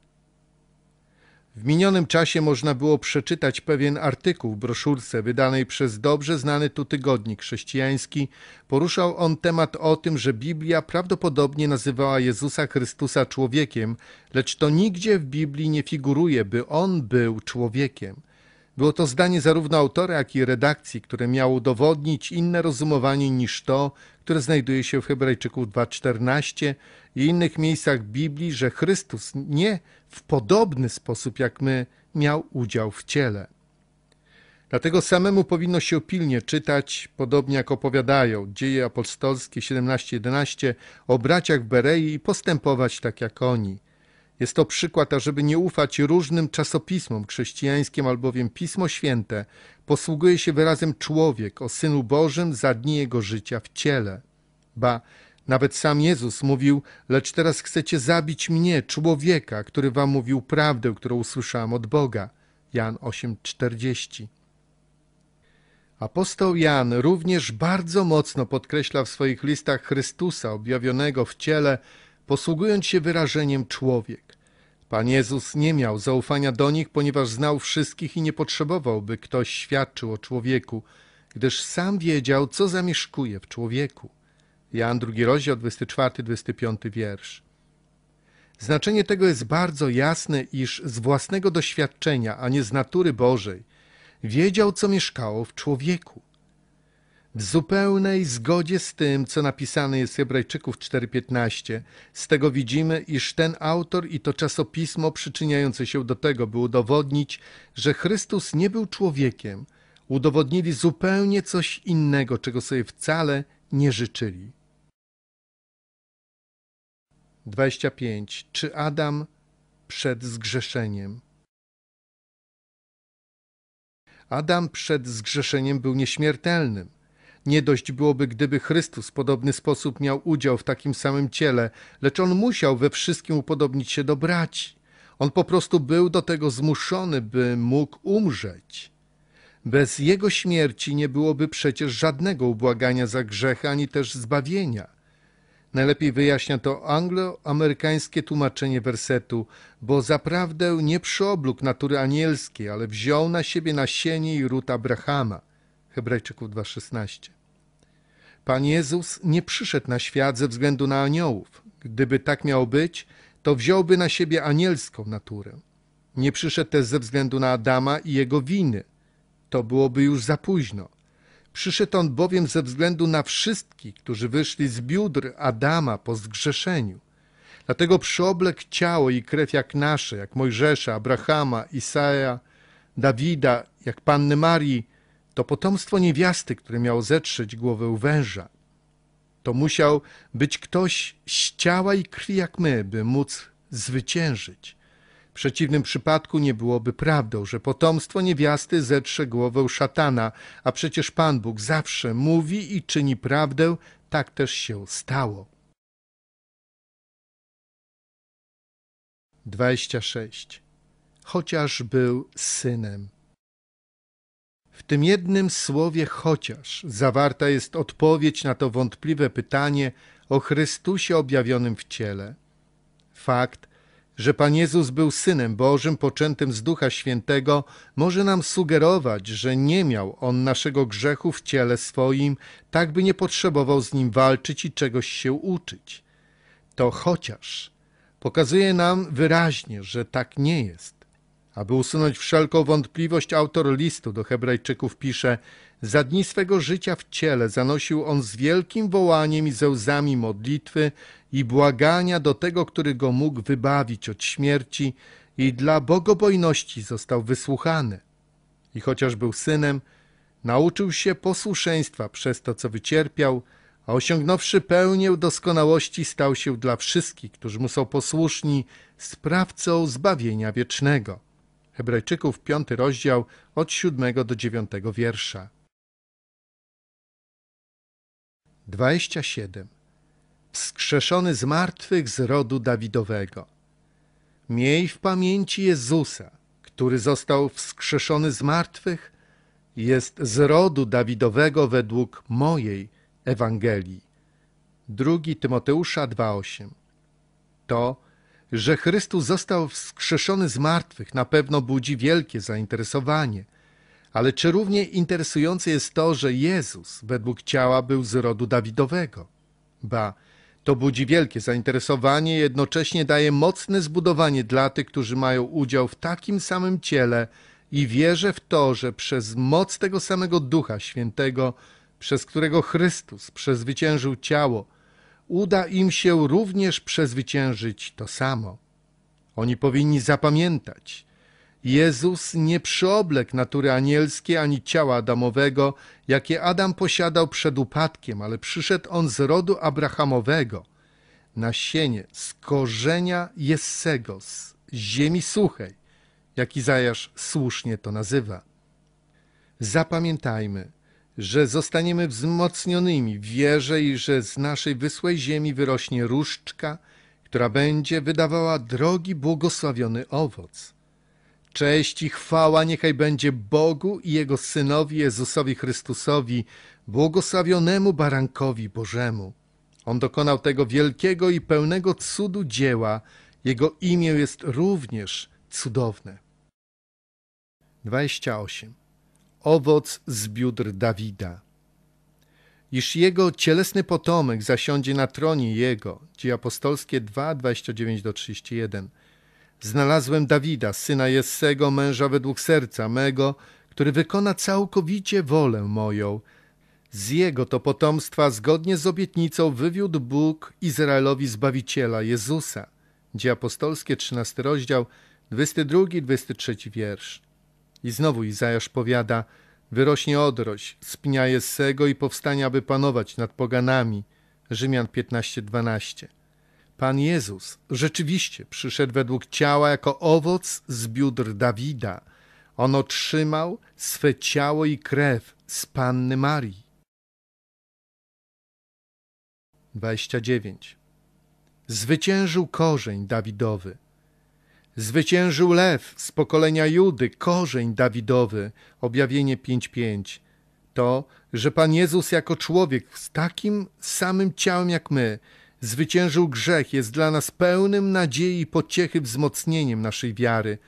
w minionym czasie można było przeczytać pewien artykuł w broszurce wydanej przez dobrze znany tu tygodnik chrześcijański. Poruszał on temat o tym, że Biblia prawdopodobnie nazywała Jezusa Chrystusa człowiekiem, lecz to nigdzie w Biblii nie figuruje, by on był człowiekiem. Było to zdanie zarówno autora, jak i redakcji, które miało udowodnić inne rozumowanie niż to, które znajduje się w Hebrajczyków 2:14 i innych miejscach Biblii, że Chrystus nie w podobny sposób jak my miał udział w ciele. Dlatego samemu powinno się pilnie czytać, podobnie jak opowiadają dzieje apostolskie 17:11 o braciach Berei i postępować tak jak oni – jest to przykład, ażeby nie ufać różnym czasopismom chrześcijańskim, albowiem Pismo Święte posługuje się wyrazem człowiek o Synu Bożym za dni jego życia w ciele. Ba, nawet sam Jezus mówił, lecz teraz chcecie zabić mnie, człowieka, który wam mówił prawdę, którą usłyszałam od Boga. Jan 8:40. Apostoł Jan również bardzo mocno podkreśla w swoich listach Chrystusa objawionego w ciele, posługując się wyrażeniem człowiek. Pan Jezus nie miał zaufania do nich, ponieważ znał wszystkich i nie potrzebował, by ktoś świadczył o człowieku, gdyż sam wiedział, co zamieszkuje w człowieku. Jan II rozdział 24-25 wiersz. Znaczenie tego jest bardzo jasne, iż z własnego doświadczenia, a nie z natury Bożej, wiedział, co mieszkało w człowieku w zupełnej zgodzie z tym, co napisane jest w Hebrajczyków 4:15. Z tego widzimy, iż ten autor i to czasopismo przyczyniające się do tego, by udowodnić, że Chrystus nie był człowiekiem, udowodnili zupełnie coś innego, czego sobie wcale nie życzyli. 25. Czy Adam przed zgrzeszeniem? Adam przed zgrzeszeniem był nieśmiertelnym nie dość byłoby, gdyby Chrystus w podobny sposób miał udział w takim samym ciele, lecz on musiał we wszystkim upodobnić się do braci. On po prostu był do tego zmuszony, by mógł umrzeć. Bez jego śmierci nie byłoby przecież żadnego ubłagania za grzechy ani też zbawienia. Najlepiej wyjaśnia to angloamerykańskie tłumaczenie wersetu, bo zaprawdę nie przyoblóg natury anielskiej, ale wziął na siebie nasienie i ród Abrahama. Hebrajczyków 2:16. Pan Jezus nie przyszedł na świat ze względu na aniołów. Gdyby tak miało być, to wziąłby na siebie anielską naturę. Nie przyszedł też ze względu na Adama i jego winy. To byłoby już za późno. Przyszedł on bowiem ze względu na wszystkich, którzy wyszli z biudr Adama po zgrzeszeniu. Dlatego przyoblek ciało i krew jak nasze, jak Mojżesza, Abrahama, Isaia, Dawida, jak Panny Marii, to potomstwo niewiasty, które miało zetrzeć głowę węża. To musiał być ktoś z ciała i krwi jak my, by móc zwyciężyć. W przeciwnym przypadku nie byłoby prawdą, że potomstwo niewiasty zetrze głowę szatana, a przecież Pan Bóg zawsze mówi i czyni prawdę, tak też się stało. 26. Chociaż był synem. W tym jednym słowie chociaż zawarta jest odpowiedź na to wątpliwe pytanie o Chrystusie objawionym w ciele. Fakt, że Pan Jezus był Synem Bożym poczętym z Ducha Świętego, może nam sugerować, że nie miał On naszego grzechu w ciele swoim, tak by nie potrzebował z nim walczyć i czegoś się uczyć. To chociaż pokazuje nam wyraźnie, że tak nie jest. Aby usunąć wszelką wątpliwość, autor listu do Hebrajczyków pisze: Za dni swego życia w ciele zanosił on z wielkim wołaniem i ze łzami modlitwy i błagania do tego, który go mógł wybawić od śmierci, i dla bogobojności został wysłuchany. I chociaż był synem, nauczył się posłuszeństwa przez to, co wycierpiał, a osiągnąwszy pełnię doskonałości, stał się dla wszystkich, którzy mu są posłuszni, sprawcą zbawienia wiecznego. Hebrajczyków, piąty rozdział, od siódmego do dziewiątego wiersza. 27. Wskrzeszony z martwych z rodu Dawidowego. Miej w pamięci Jezusa, który został wskrzeszony z martwych, jest z rodu Dawidowego według mojej Ewangelii. 2 Tymoteusza 2,8 To że Chrystus został wskrzeszony z martwych, na pewno budzi wielkie zainteresowanie. Ale czy równie interesujące jest to, że Jezus według ciała był z rodu Dawidowego? Ba, to budzi wielkie zainteresowanie, jednocześnie daje mocne zbudowanie dla tych, którzy mają udział w takim samym ciele i wierzę w to, że przez moc tego samego Ducha Świętego, przez którego Chrystus przezwyciężył ciało, uda im się również przezwyciężyć to samo. Oni powinni zapamiętać. Jezus nie przyoblek natury anielskiej ani ciała Adamowego, jakie Adam posiadał przed upadkiem, ale przyszedł on z rodu Abrahamowego, nasienie z korzenia Jessego, z ziemi suchej, jak Izajasz słusznie to nazywa. Zapamiętajmy, że zostaniemy wzmocnionymi w wierze i że z naszej wysłej ziemi wyrośnie różdżka, która będzie wydawała drogi błogosławiony owoc. Cześć i chwała niechaj będzie Bogu i Jego Synowi Jezusowi Chrystusowi, błogosławionemu Barankowi Bożemu. On dokonał tego wielkiego i pełnego cudu dzieła, Jego imię jest również cudowne. 28 owoc z biódr Dawida. Iż jego cielesny potomek zasiądzie na tronie jego, Dzieje apostolskie 2, 29-31. Znalazłem Dawida, syna Jessego, męża według serca mego, który wykona całkowicie wolę moją. Z jego to potomstwa zgodnie z obietnicą wywiódł Bóg Izraelowi Zbawiciela Jezusa. Dzieje apostolskie 13 rozdział 22-23 wiersz. I znowu Izajasz powiada, wyrośnie odroś z pnia Jessego i powstanie, aby panować nad poganami. Rzymian 15:12. Pan Jezus rzeczywiście przyszedł według ciała jako owoc z biódr Dawida. On otrzymał swe ciało i krew z Panny Marii. 29. Zwyciężył korzeń Dawidowy, Zwyciężył lew z pokolenia Judy, korzeń Dawidowy, objawienie 5.5. To, że Pan Jezus jako człowiek z takim samym ciałem jak my, zwyciężył grzech, jest dla nas pełnym nadziei i pociechy wzmocnieniem naszej wiary.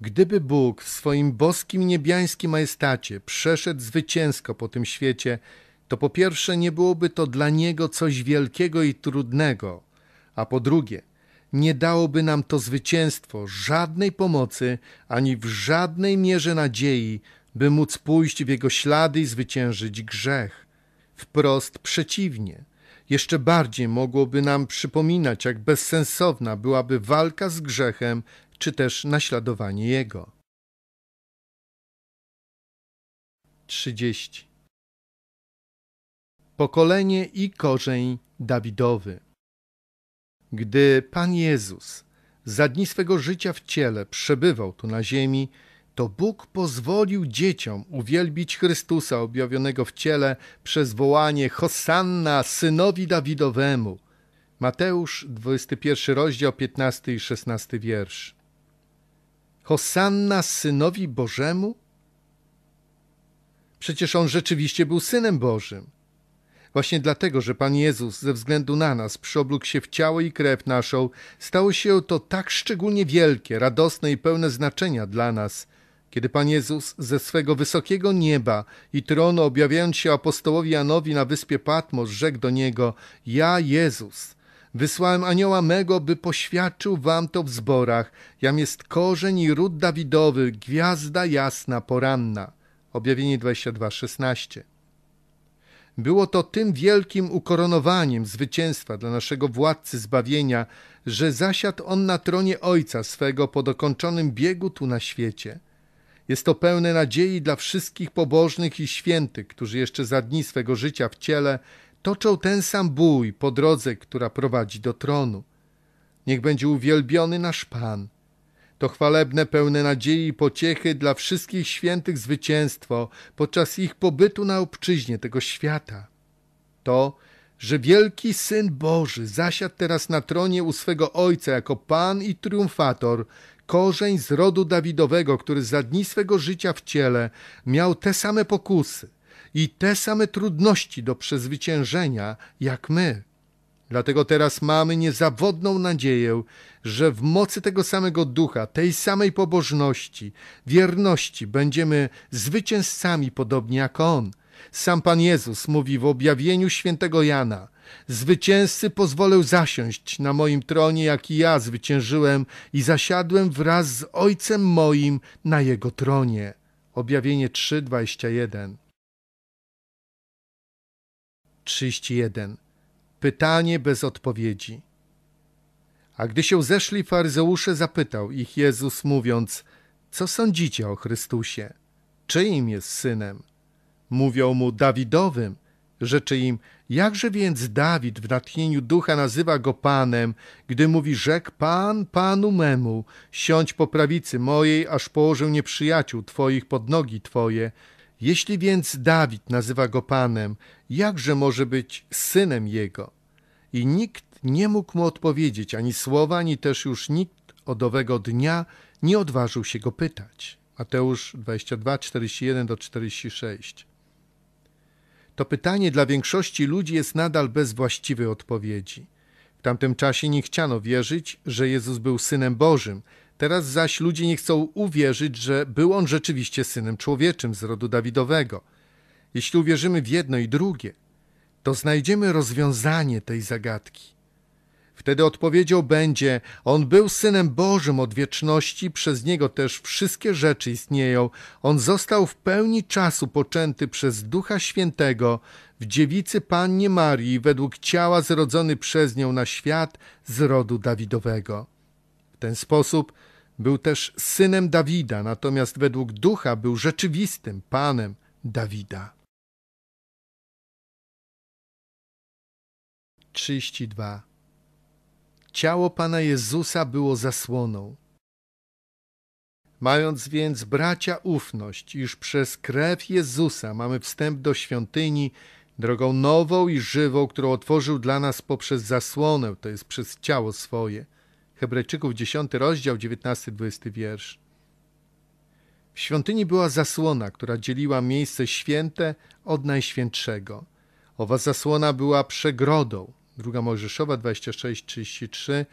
Gdyby Bóg w swoim boskim niebiańskim majestacie przeszedł zwycięsko po tym świecie, to po pierwsze nie byłoby to dla Niego coś wielkiego i trudnego, a po drugie – nie dałoby nam to zwycięstwo żadnej pomocy ani w żadnej mierze nadziei, by móc pójść w jego ślady i zwyciężyć grzech. Wprost przeciwnie. Jeszcze bardziej mogłoby nam przypominać, jak bezsensowna byłaby walka z grzechem czy też naśladowanie jego. 30. Pokolenie i korzeń Dawidowy. Gdy Pan Jezus za dni swego życia w ciele przebywał tu na ziemi, to Bóg pozwolił dzieciom uwielbić Chrystusa objawionego w ciele przez wołanie Hosanna synowi Dawidowemu. Mateusz 21 rozdział 15 i 16 wiersz. Hosanna synowi Bożemu? Przecież on rzeczywiście był synem Bożym. Właśnie dlatego, że Pan Jezus ze względu na nas przyoblógł się w ciało i krew naszą, stało się to tak szczególnie wielkie, radosne i pełne znaczenia dla nas. Kiedy Pan Jezus ze swego wysokiego nieba i tronu objawiając się apostołowi Janowi na wyspie Patmos, rzekł do niego, ja Jezus, Wysłałem anioła mego, by poświadczył wam to w zborach. Jam jest korzeń i ród Dawidowy, gwiazda jasna, poranna. Objawienie 22:16. Było to tym wielkim ukoronowaniem zwycięstwa dla naszego władcy zbawienia, że zasiadł on na tronie Ojca swego po dokończonym biegu tu na świecie. Jest to pełne nadziei dla wszystkich pobożnych i świętych, którzy jeszcze za dni swego życia w ciele toczą ten sam bój po drodze, która prowadzi do tronu. Niech będzie uwielbiony nasz Pan. To chwalebne, pełne nadziei i pociechy dla wszystkich świętych zwycięstwo podczas ich pobytu na obczyźnie tego świata. To, że wielki Syn Boży zasiadł teraz na tronie u swego Ojca jako Pan i triumfator, korzeń z rodu Dawidowego, który za dni swego życia w ciele miał te same pokusy i te same trudności do przezwyciężenia jak my. Dlatego teraz mamy niezawodną nadzieję, że w mocy tego samego ducha, tej samej pobożności, wierności będziemy zwycięzcami podobnie jak On. Sam Pan Jezus mówi w objawieniu świętego Jana: Zwycięzcy pozwolę zasiąść na moim tronie, jak i ja zwyciężyłem i zasiadłem wraz z Ojcem moim na jego tronie. Objawienie 3:21. 31. Pytanie bez odpowiedzi. A gdy się zeszli faryzeusze, zapytał ich Jezus, mówiąc: Co sądzicie o Chrystusie? Czyim jest synem? Mówią mu Dawidowym. Rzeczy im: Jakże więc Dawid w natchnieniu ducha nazywa go Panem, gdy mówi: rzek Pan Panu memu: Siądź po prawicy mojej, aż położę nieprzyjaciół Twoich pod nogi Twoje. Jeśli więc Dawid nazywa go Panem, jakże może być synem jego? I nikt nie mógł mu odpowiedzieć ani słowa, ani też już nikt od owego dnia nie odważył się go pytać. Mateusz 22, 41 do 46. To pytanie dla większości ludzi jest nadal bez właściwej odpowiedzi. W tamtym czasie nie chciano wierzyć, że Jezus był synem Bożym. Teraz zaś ludzie nie chcą uwierzyć, że był on rzeczywiście synem człowieczym z rodu Dawidowego. Jeśli uwierzymy w jedno i drugie, to znajdziemy rozwiązanie tej zagadki. Wtedy odpowiedzią będzie: On był synem Bożym od wieczności, przez niego też wszystkie rzeczy istnieją. On został w pełni czasu poczęty przez Ducha Świętego w dziewicy Pannie Marii, według ciała zrodzony przez nią na świat z rodu Dawidowego. W ten sposób był też synem Dawida, natomiast według Ducha był rzeczywistym Panem Dawida. 32. Ciało Pana Jezusa było zasłoną. Mając więc bracia ufność, iż przez krew Jezusa mamy wstęp do świątyni, drogą nową i żywą, którą otworzył dla nas poprzez zasłonę, to jest przez ciało swoje. Hebrajczyków 10 rozdział 19-20 wiersz. W świątyni była zasłona, która dzieliła miejsce święte od najświętszego. Owa zasłona była przegrodą, 2 Mojżeszowa 26-33,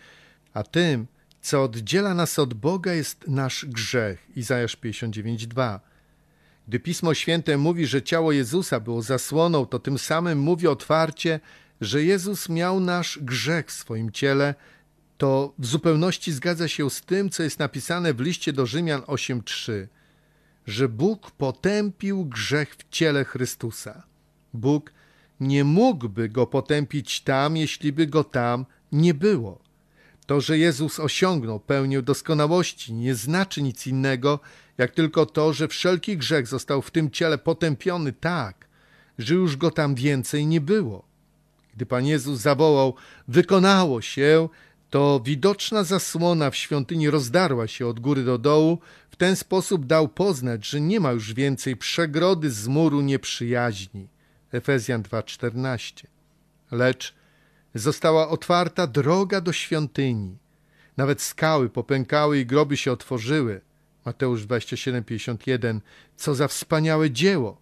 a tym, co oddziela nas od Boga jest nasz grzech. Izajasz 59:2. Gdy Pismo Święte mówi, że ciało Jezusa było zasłoną, to tym samym mówi otwarcie, że Jezus miał nasz grzech w swoim ciele. To w zupełności zgadza się z tym, co jest napisane w liście do Rzymian 8:3, że Bóg potępił grzech w ciele Chrystusa. Bóg nie mógłby go potępić tam, jeśli by go tam nie było. To, że Jezus osiągnął pełnię doskonałości, nie znaczy nic innego, jak tylko to, że wszelki grzech został w tym ciele potępiony tak, że już go tam więcej nie było. Gdy Pan Jezus zawołał, wykonało się, to widoczna zasłona w świątyni rozdarła się od góry do dołu, w ten sposób dał poznać, że nie ma już więcej przegrody z muru nieprzyjaźni. Efezjan 2:14. Lecz została otwarta droga do świątyni. Nawet skały popękały i groby się otworzyły. Mateusz 27:51. Co za wspaniałe dzieło!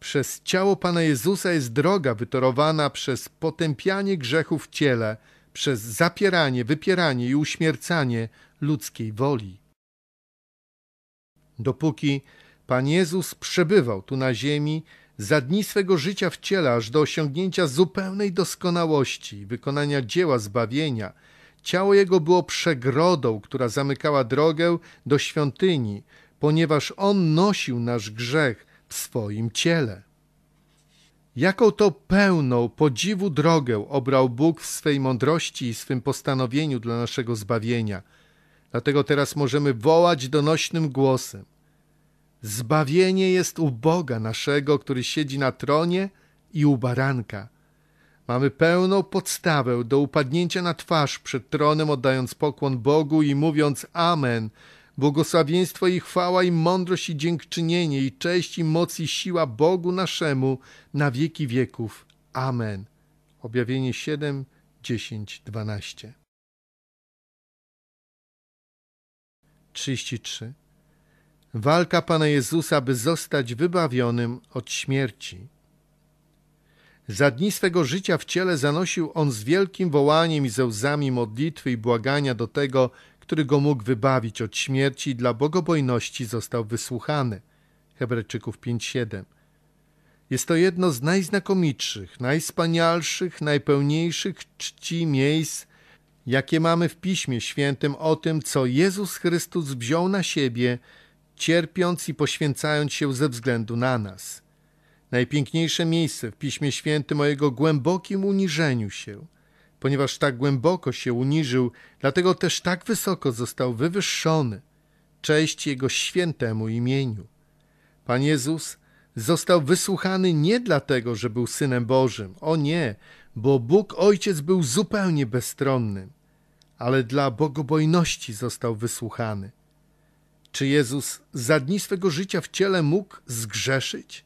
Przez ciało Pana Jezusa jest droga wytorowana przez potępianie grzechu w ciele, przez zapieranie, wypieranie i uśmiercanie ludzkiej woli. Dopóki Pan Jezus przebywał tu na ziemi, za dni swego życia wciela aż do osiągnięcia zupełnej doskonałości, wykonania dzieła zbawienia. Ciało jego było przegrodą, która zamykała drogę do świątyni, ponieważ on nosił nasz grzech w swoim ciele. Jaką to pełną podziwu drogę obrał Bóg w swej mądrości i swym postanowieniu dla naszego zbawienia. Dlatego teraz możemy wołać donośnym głosem. Zbawienie jest u Boga naszego, który siedzi na tronie i u baranka. Mamy pełną podstawę do upadnięcia na twarz przed tronem, oddając pokłon Bogu i mówiąc Amen. Błogosławieństwo i chwała i mądrość i dziękczynienie i cześć i moc i siła Bogu naszemu na wieki wieków. Amen. Objawienie 7, 10, 12. 33. Walka Pana Jezusa, by zostać wybawionym od śmierci. Za dni swego życia w ciele zanosił on z wielkim wołaniem i ze łzami modlitwy i błagania do tego, który go mógł wybawić od śmierci i dla bogobojności został wysłuchany. Hebrajczyków 5:7. Jest to jedno z najznakomitszych, najspanialszych, najpełniejszych czci miejsc, jakie mamy w Piśmie Świętym o tym, co Jezus Chrystus wziął na siebie cierpiąc i poświęcając się ze względu na nas. Najpiękniejsze miejsce w Piśmie Świętym o Jego głębokim uniżeniu się. Ponieważ tak głęboko się uniżył, dlatego też tak wysoko został wywyższony. Cześć Jego świętemu imieniu. Pan Jezus został wysłuchany nie dlatego, że był Synem Bożym. O nie, bo Bóg Ojciec był zupełnie bezstronnym, ale dla bogobojności został wysłuchany – czy Jezus za dni swego życia w ciele mógł zgrzeszyć?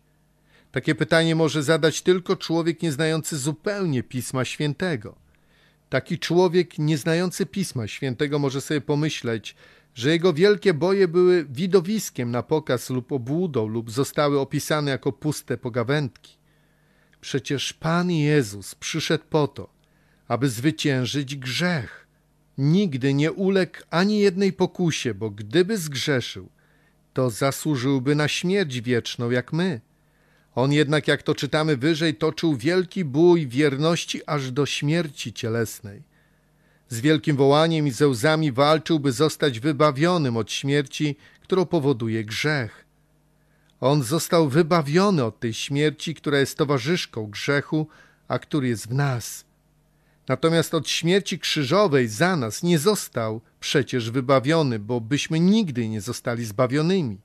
Takie pytanie może zadać tylko człowiek nieznający zupełnie Pisma Świętego. Taki człowiek nieznający Pisma Świętego może sobie pomyśleć, że jego wielkie boje były widowiskiem na pokaz lub obłudą lub zostały opisane jako puste pogawędki. Przecież Pan Jezus przyszedł po to, aby zwyciężyć grzech nigdy nie uległ ani jednej pokusie, bo gdyby zgrzeszył, to zasłużyłby na śmierć wieczną jak my. On jednak, jak to czytamy wyżej, toczył wielki bój wierności aż do śmierci cielesnej. Z wielkim wołaniem i ze łzami walczył, by zostać wybawionym od śmierci, którą powoduje grzech. On został wybawiony od tej śmierci, która jest towarzyszką grzechu, a który jest w nas. Natomiast od śmierci krzyżowej za nas nie został przecież wybawiony, bo byśmy nigdy nie zostali zbawionymi.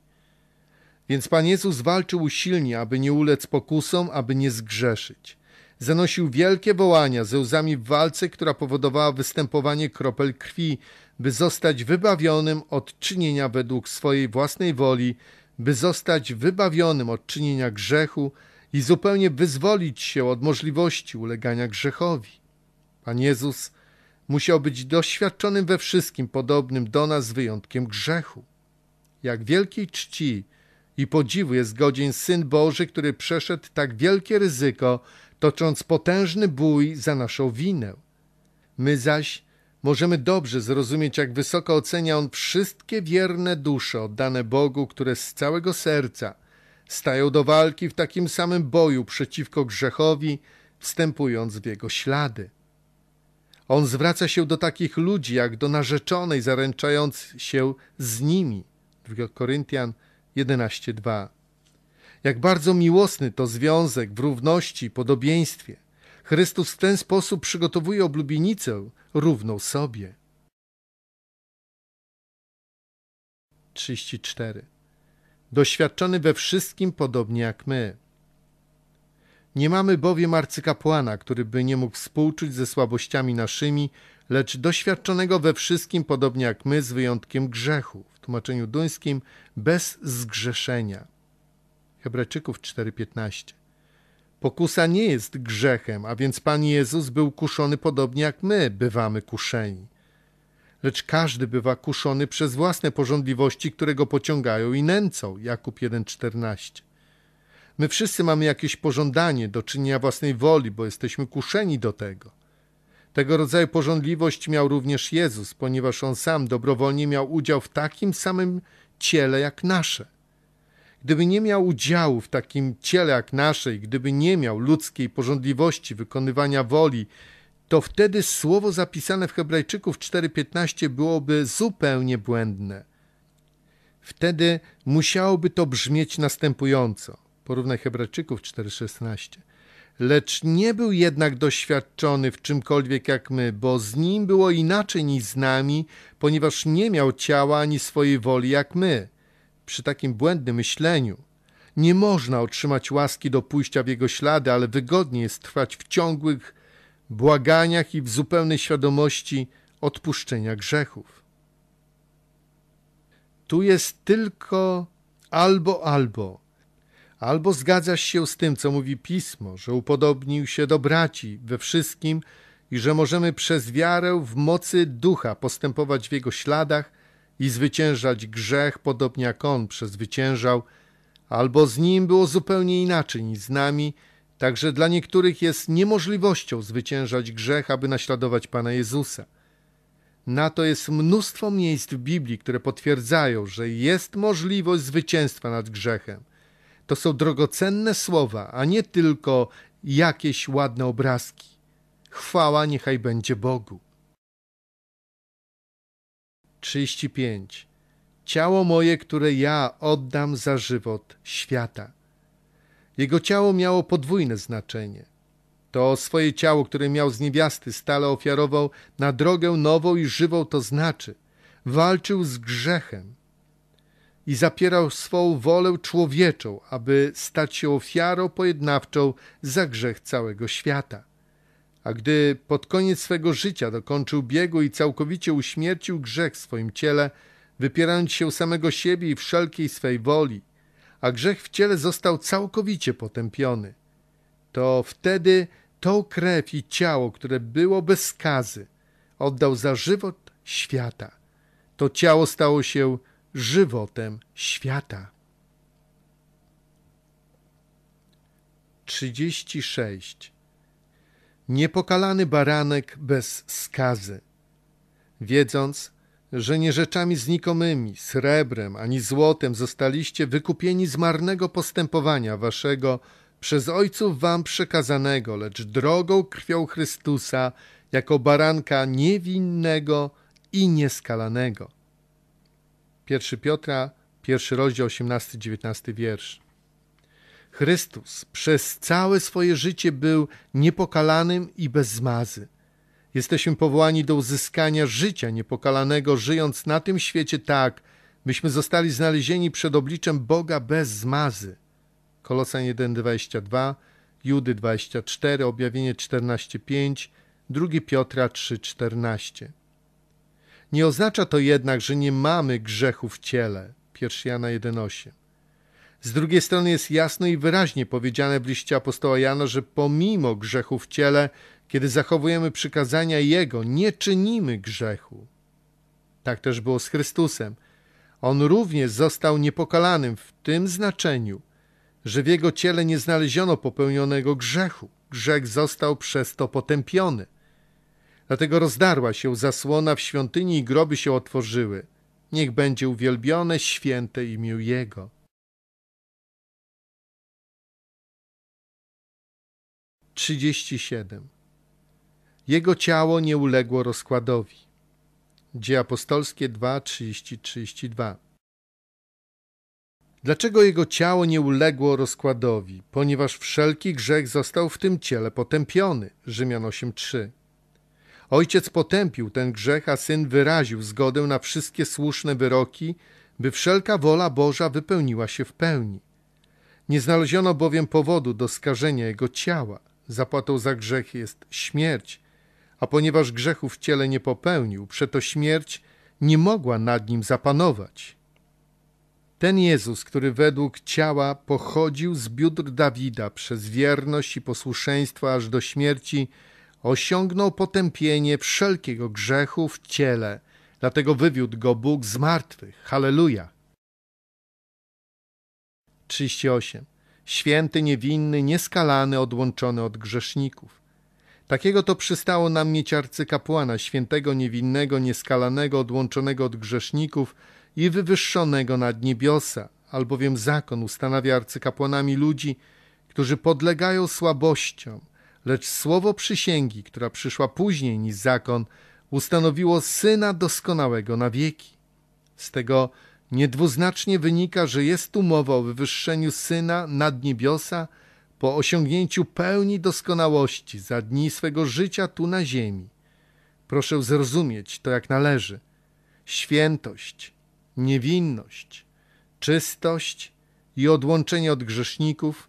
Więc Pan Jezus walczył usilnie, aby nie ulec pokusom, aby nie zgrzeszyć. Zanosił wielkie wołania ze łzami w walce, która powodowała występowanie kropel krwi, by zostać wybawionym od czynienia według swojej własnej woli, by zostać wybawionym od czynienia grzechu i zupełnie wyzwolić się od możliwości ulegania grzechowi. Pan Jezus musiał być doświadczonym we wszystkim podobnym do nas z wyjątkiem grzechu. Jak wielkiej czci i podziwu jest godzien Syn Boży, który przeszedł tak wielkie ryzyko, tocząc potężny bój za naszą winę. My zaś możemy dobrze zrozumieć, jak wysoko ocenia On wszystkie wierne dusze oddane Bogu, które z całego serca stają do walki w takim samym boju przeciwko grzechowi, wstępując w jego ślady. On zwraca się do takich ludzi, jak do narzeczonej, zaręczając się z nimi. 2 Koryntian 11:2. Jak bardzo miłosny to związek w równości, podobieństwie. Chrystus w ten sposób przygotowuje oblubienicę równą sobie. 34. Doświadczony we wszystkim podobnie jak my. Nie mamy bowiem arcykapłana, który by nie mógł współczuć ze słabościami naszymi, lecz doświadczonego we wszystkim, podobnie jak my, z wyjątkiem grzechu, w tłumaczeniu duńskim bez zgrzeszenia. Hebrajczyków 4:15. Pokusa nie jest grzechem, a więc Pan Jezus był kuszony podobnie jak my bywamy kuszeni. Lecz każdy bywa kuszony przez własne pożądliwości, które go pociągają i nęcą. Jakub 1:14. My wszyscy mamy jakieś pożądanie do czynienia własnej woli, bo jesteśmy kuszeni do tego. Tego rodzaju pożądliwość miał również Jezus, ponieważ on sam dobrowolnie miał udział w takim samym ciele jak nasze. Gdyby nie miał udziału w takim ciele jak nasze gdyby nie miał ludzkiej pożądliwości wykonywania woli, to wtedy słowo zapisane w Hebrajczyków 4:15 byłoby zupełnie błędne. Wtedy musiałoby to brzmieć następująco: Porównaj Hebrajczyków 4,16. Lecz nie był jednak doświadczony w czymkolwiek jak my, bo z nim było inaczej niż z nami, ponieważ nie miał ciała ani swojej woli jak my. Przy takim błędnym myśleniu nie można otrzymać łaski do pójścia w jego ślady, ale wygodnie jest trwać w ciągłych błaganiach i w zupełnej świadomości odpuszczenia grzechów. Tu jest tylko albo albo Albo zgadzasz się z tym, co mówi Pismo, że upodobnił się do braci we wszystkim i że możemy przez wiarę w mocy ducha postępować w jego śladach i zwyciężać grzech, podobnie jak on przezwyciężał, albo z nim było zupełnie inaczej niż z nami, także dla niektórych jest niemożliwością zwyciężać grzech, aby naśladować Pana Jezusa. Na to jest mnóstwo miejsc w Biblii, które potwierdzają, że jest możliwość zwycięstwa nad grzechem – to są drogocenne słowa, a nie tylko jakieś ładne obrazki. Chwała niechaj będzie Bogu. 35. Ciało moje, które ja oddam za żywot świata. Jego ciało miało podwójne znaczenie. To swoje ciało, które miał z niewiasty, stale ofiarował na drogę nową i żywą, to znaczy walczył z grzechem, i zapierał swą wolę człowieczą, aby stać się ofiarą pojednawczą za grzech całego świata. A gdy pod koniec swego życia dokończył biegu i całkowicie uśmiercił grzech w swoim ciele, wypierając się samego siebie i wszelkiej swej woli, a grzech w ciele został całkowicie potępiony, to wtedy tą krew i ciało, które było bez skazy, oddał za żywot świata. To ciało stało się żywotem świata. 36. Niepokalany baranek bez skazy. Wiedząc, że nie rzeczami znikomymi, srebrem ani złotem zostaliście wykupieni z marnego postępowania waszego przez ojców wam przekazanego, lecz drogą krwią Chrystusa jako baranka niewinnego i nieskalanego. 1 Piotra, 1 rozdział 18-19 wiersz. Chrystus przez całe swoje życie był niepokalanym i bez zmazy. Jesteśmy powołani do uzyskania życia niepokalanego, żyjąc na tym świecie tak, byśmy zostali znalezieni przed obliczem Boga bez zmazy. Kolosan 1:22, Judy 24, Objawienie 14:5, 2 Piotra 3:14. Nie oznacza to jednak, że nie mamy grzechu w ciele. 1 Jana 1,8. Z drugiej strony jest jasno i wyraźnie powiedziane w liście apostoła Jana, że pomimo grzechu w ciele, kiedy zachowujemy przykazania Jego, nie czynimy grzechu. Tak też było z Chrystusem. On również został niepokalanym w tym znaczeniu, że w Jego ciele nie znaleziono popełnionego grzechu. Grzech został przez to potępiony. Dlatego rozdarła się zasłona w świątyni i groby się otworzyły. Niech będzie uwielbione święte imię Jego. Trzydzieści Jego ciało nie uległo rozkładowi. Dzieje apostolskie 2, 30, 32. Dlaczego jego ciało nie uległo rozkładowi? Ponieważ wszelki grzech został w tym ciele potępiony. Rzymian 8:3. Ojciec potępił ten grzech, a syn wyraził zgodę na wszystkie słuszne wyroki, by wszelka wola Boża wypełniła się w pełni. Nie znaleziono bowiem powodu do skażenia jego ciała. Zapłatą za grzech jest śmierć, a ponieważ grzechu w ciele nie popełnił, przeto śmierć nie mogła nad nim zapanować. Ten Jezus, który według ciała pochodził z biódr Dawida przez wierność i posłuszeństwo aż do śmierci, osiągnął potępienie wszelkiego grzechu w ciele, dlatego wywiódł go Bóg z martwych. Halleluja! 38. Święty, niewinny, nieskalany, odłączony od grzeszników. Takiego to przystało nam mieć arcykapłana, świętego, niewinnego, nieskalanego, odłączonego od grzeszników i wywyższonego nad niebiosa, albowiem zakon ustanawia arcykapłanami ludzi, którzy podlegają słabościom, lecz słowo przysięgi, która przyszła później niż zakon, ustanowiło Syna doskonałego na wieki. Z tego niedwuznacznie wynika, że jest tu mowa o wywyższeniu Syna nad niebiosa po osiągnięciu pełni doskonałości za dni swego życia tu na ziemi. Proszę zrozumieć to jak należy. Świętość, niewinność, czystość i odłączenie od grzeszników –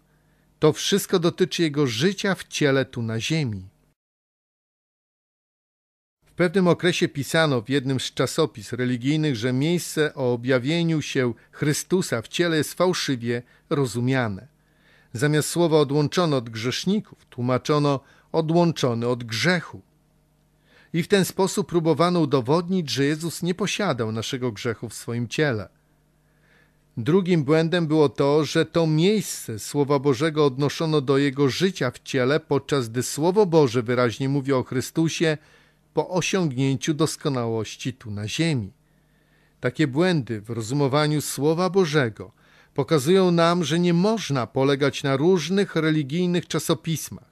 to wszystko dotyczy jego życia w ciele tu na ziemi. W pewnym okresie pisano w jednym z czasopis religijnych, że miejsce o objawieniu się Chrystusa w ciele jest fałszywie rozumiane. Zamiast słowa odłączony od grzeszników, tłumaczono odłączony od grzechu. I w ten sposób próbowano udowodnić, że Jezus nie posiadał naszego grzechu w swoim ciele. Drugim błędem było to, że to miejsce Słowa Bożego odnoszono do jego życia w ciele, podczas gdy Słowo Boże wyraźnie mówi o Chrystusie po osiągnięciu doskonałości tu na ziemi. Takie błędy w rozumowaniu Słowa Bożego pokazują nam, że nie można polegać na różnych religijnych czasopismach,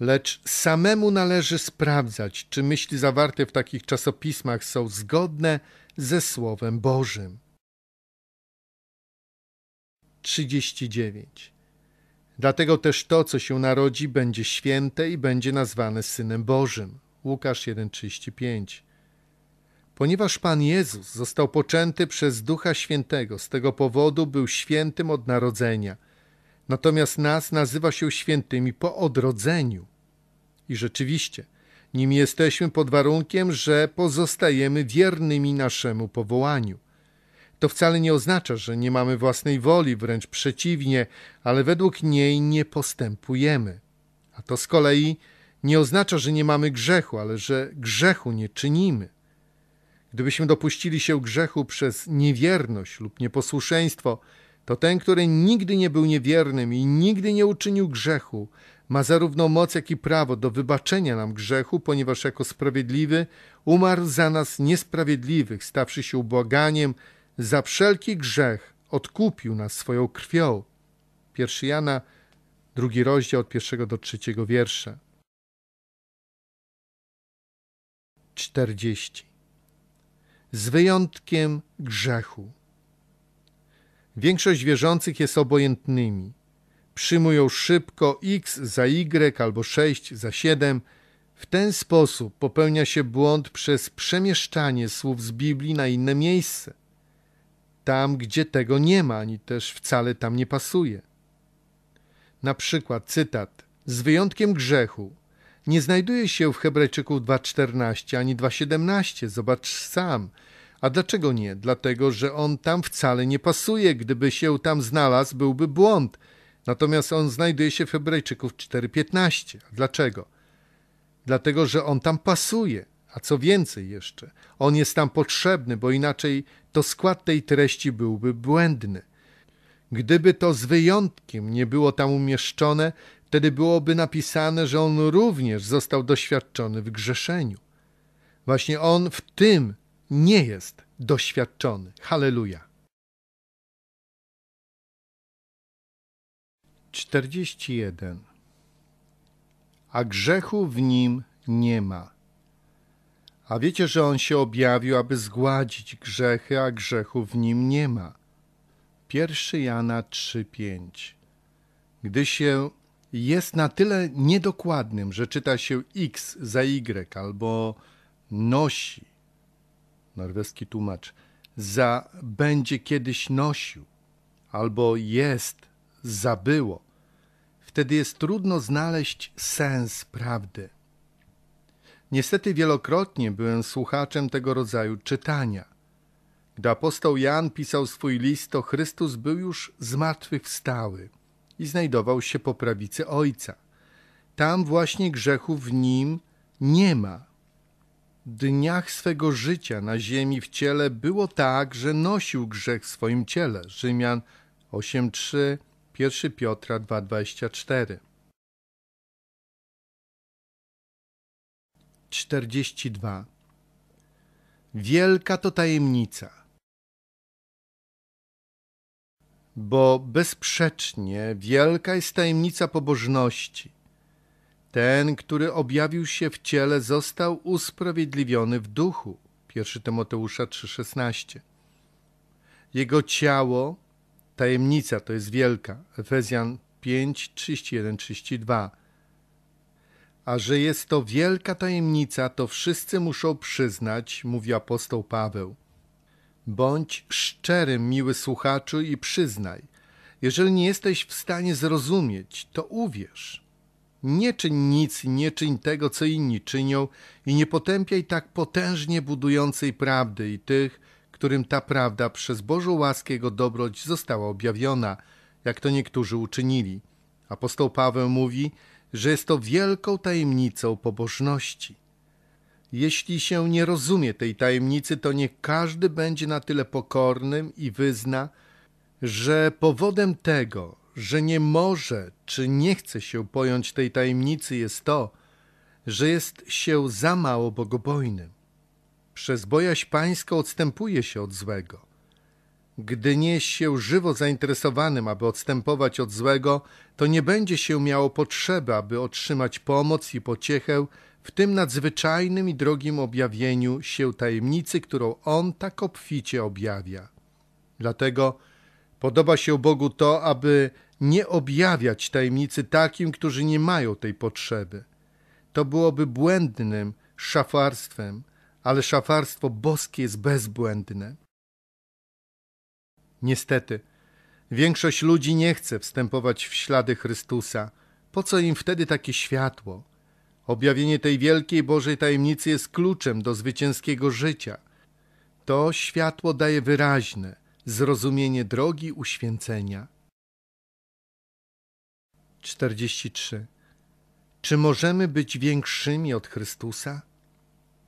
lecz samemu należy sprawdzać, czy myśli zawarte w takich czasopismach są zgodne ze Słowem Bożym. 39. Dlatego też to, co się narodzi, będzie święte i będzie nazwane Synem Bożym. Łukasz 1:35. Ponieważ Pan Jezus został poczęty przez Ducha Świętego, z tego powodu był świętym od narodzenia. Natomiast nas nazywa się świętymi po odrodzeniu. I rzeczywiście, nim jesteśmy pod warunkiem, że pozostajemy wiernymi naszemu powołaniu. To wcale nie oznacza, że nie mamy własnej woli, wręcz przeciwnie, ale według niej nie postępujemy. A to z kolei nie oznacza, że nie mamy grzechu, ale że grzechu nie czynimy. Gdybyśmy dopuścili się grzechu przez niewierność lub nieposłuszeństwo, to ten, który nigdy nie był niewiernym i nigdy nie uczynił grzechu, ma zarówno moc, jak i prawo do wybaczenia nam grzechu, ponieważ jako sprawiedliwy umarł za nas niesprawiedliwych, stawszy się ubłaganiem za wszelki grzech odkupił nas swoją krwią. Pierwszy Jana, drugi rozdział od pierwszego do trzeciego wiersza. 40. Z wyjątkiem grzechu. Większość wierzących jest obojętnymi. Przyjmują szybko x za y albo 6 za 7. W ten sposób popełnia się błąd przez przemieszczanie słów z Biblii na inne miejsce tam, gdzie tego nie ma, ani też wcale tam nie pasuje. Na przykład cytat: Z wyjątkiem grzechu nie znajduje się w Hebrajczyków 2:14 ani 2:17. Zobacz sam. A dlaczego nie? Dlatego, że on tam wcale nie pasuje. Gdyby się tam znalazł, byłby błąd. Natomiast on znajduje się w Hebrajczyków 4:15. Dlaczego? Dlatego, że on tam pasuje. A co więcej jeszcze, on jest tam potrzebny, bo inaczej to skład tej treści byłby błędny. Gdyby to z wyjątkiem nie było tam umieszczone, wtedy byłoby napisane, że on również został doświadczony w grzeszeniu. Właśnie on w tym nie jest doświadczony. Halleluja. 41. A grzechu w nim nie ma. A wiecie, że on się objawił, aby zgładzić grzechy, a grzechu w nim nie ma. 1 Jana 3:5. Gdy się jest na tyle niedokładnym, że czyta się x za y albo nosi, norweski tłumacz, za będzie kiedyś nosił, albo jest, zabyło, wtedy jest trudno znaleźć sens prawdy. Niestety wielokrotnie byłem słuchaczem tego rodzaju czytania. Gdy apostoł Jan pisał swój list, to Chrystus był już zmartwychwstały i znajdował się po prawicy Ojca. Tam właśnie grzechu w nim nie ma. W dniach swego życia na ziemi w ciele było tak, że nosił grzech w swoim ciele. Rzymian 8:3, 1 Piotra 2:24. 42 Wielka to tajemnica. Bo bezsprzecznie wielka jest tajemnica pobożności. Ten, który objawił się w ciele, został usprawiedliwiony w duchu. 1 Tymoteusza 3,16 Jego ciało, tajemnica to jest wielka. Efezjan 5, 31, 32 a że jest to wielka tajemnica, to wszyscy muszą przyznać, mówi apostoł Paweł. Bądź szczerym, miły słuchaczu, i przyznaj. Jeżeli nie jesteś w stanie zrozumieć, to uwierz. Nie czyń nic, nie czyń tego, co inni czynią, i nie potępiaj tak potężnie budującej prawdy i tych, którym ta prawda przez Bożą łaskę jego dobroć została objawiona, jak to niektórzy uczynili. Apostoł Paweł mówi, że jest to wielką tajemnicą pobożności. Jeśli się nie rozumie tej tajemnicy, to nie każdy będzie na tyle pokornym i wyzna, że powodem tego, że nie może czy nie chce się pojąć tej tajemnicy, jest to, że jest się za mało bogobojnym. Przez bojaźń pańską odstępuje się od złego. Gdy nie jest się żywo zainteresowanym, aby odstępować od złego, to nie będzie się miało potrzeby, aby otrzymać pomoc i pociechę w tym nadzwyczajnym i drogim objawieniu się tajemnicy, którą On tak obficie objawia. Dlatego podoba się Bogu to, aby nie objawiać tajemnicy takim, którzy nie mają tej potrzeby. To byłoby błędnym szafarstwem, ale szafarstwo boskie jest bezbłędne. Niestety, większość ludzi nie chce wstępować w ślady Chrystusa. Po co im wtedy takie światło? Objawienie tej wielkiej Bożej tajemnicy jest kluczem do zwycięskiego życia. To światło daje wyraźne zrozumienie drogi uświęcenia. 43. Czy możemy być większymi od Chrystusa?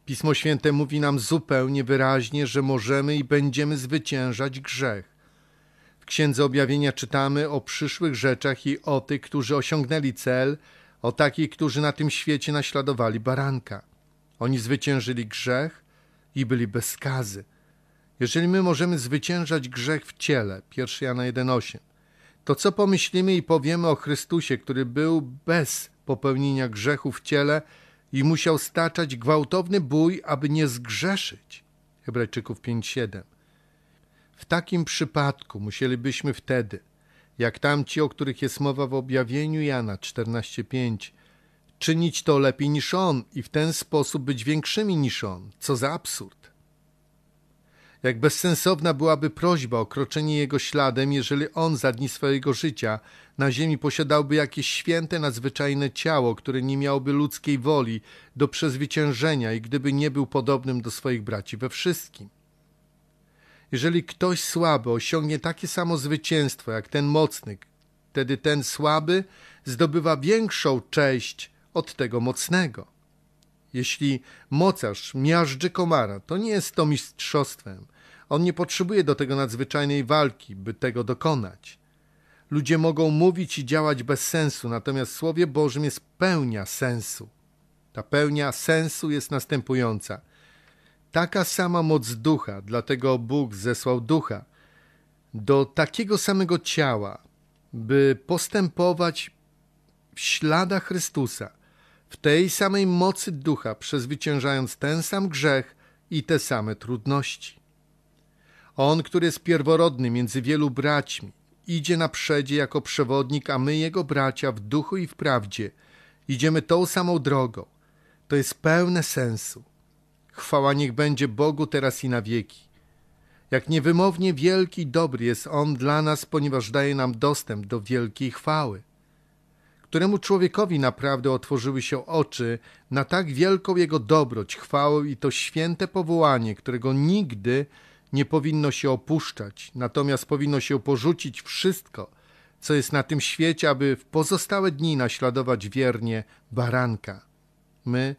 Pismo Święte mówi nam zupełnie wyraźnie, że możemy i będziemy zwyciężać grzech. W Księdze Objawienia czytamy o przyszłych rzeczach i o tych, którzy osiągnęli cel, o takich, którzy na tym świecie naśladowali baranka. Oni zwyciężyli grzech i byli bez skazy. Jeżeli my możemy zwyciężać grzech w ciele, 1 Jana 1,8, to co pomyślimy i powiemy o Chrystusie, który był bez popełnienia grzechu w ciele i musiał staczać gwałtowny bój, aby nie zgrzeszyć? Hebrajczyków 5,7 w takim przypadku musielibyśmy wtedy, jak tamci, o których jest mowa w objawieniu Jana 14:5, czynić to lepiej niż on i w ten sposób być większymi niż on. Co za absurd. Jak bezsensowna byłaby prośba o kroczenie jego śladem, jeżeli on za dni swojego życia na ziemi posiadałby jakieś święte, nadzwyczajne ciało, które nie miałoby ludzkiej woli do przezwyciężenia i gdyby nie był podobnym do swoich braci we wszystkim. Jeżeli ktoś słaby osiągnie takie samo zwycięstwo jak ten mocny, wtedy ten słaby zdobywa większą cześć od tego mocnego. Jeśli mocarz miażdży komara, to nie jest to mistrzostwem. On nie potrzebuje do tego nadzwyczajnej walki, by tego dokonać. Ludzie mogą mówić i działać bez sensu, natomiast Słowie Bożym jest pełnia sensu. Ta pełnia sensu jest następująca – taka sama moc ducha, dlatego Bóg zesłał ducha do takiego samego ciała, by postępować w śladach Chrystusa, w tej samej mocy ducha, przezwyciężając ten sam grzech i te same trudności. On, który jest pierworodny między wielu braćmi, idzie na jako przewodnik, a my, jego bracia, w duchu i w prawdzie, idziemy tą samą drogą. To jest pełne sensu. Chwała niech będzie Bogu teraz i na wieki. Jak niewymownie wielki i dobry jest On dla nas, ponieważ daje nam dostęp do wielkiej chwały. Któremu człowiekowi naprawdę otworzyły się oczy na tak wielką jego dobroć, chwałę i to święte powołanie, którego nigdy nie powinno się opuszczać, natomiast powinno się porzucić wszystko, co jest na tym świecie, aby w pozostałe dni naśladować wiernie baranka. My,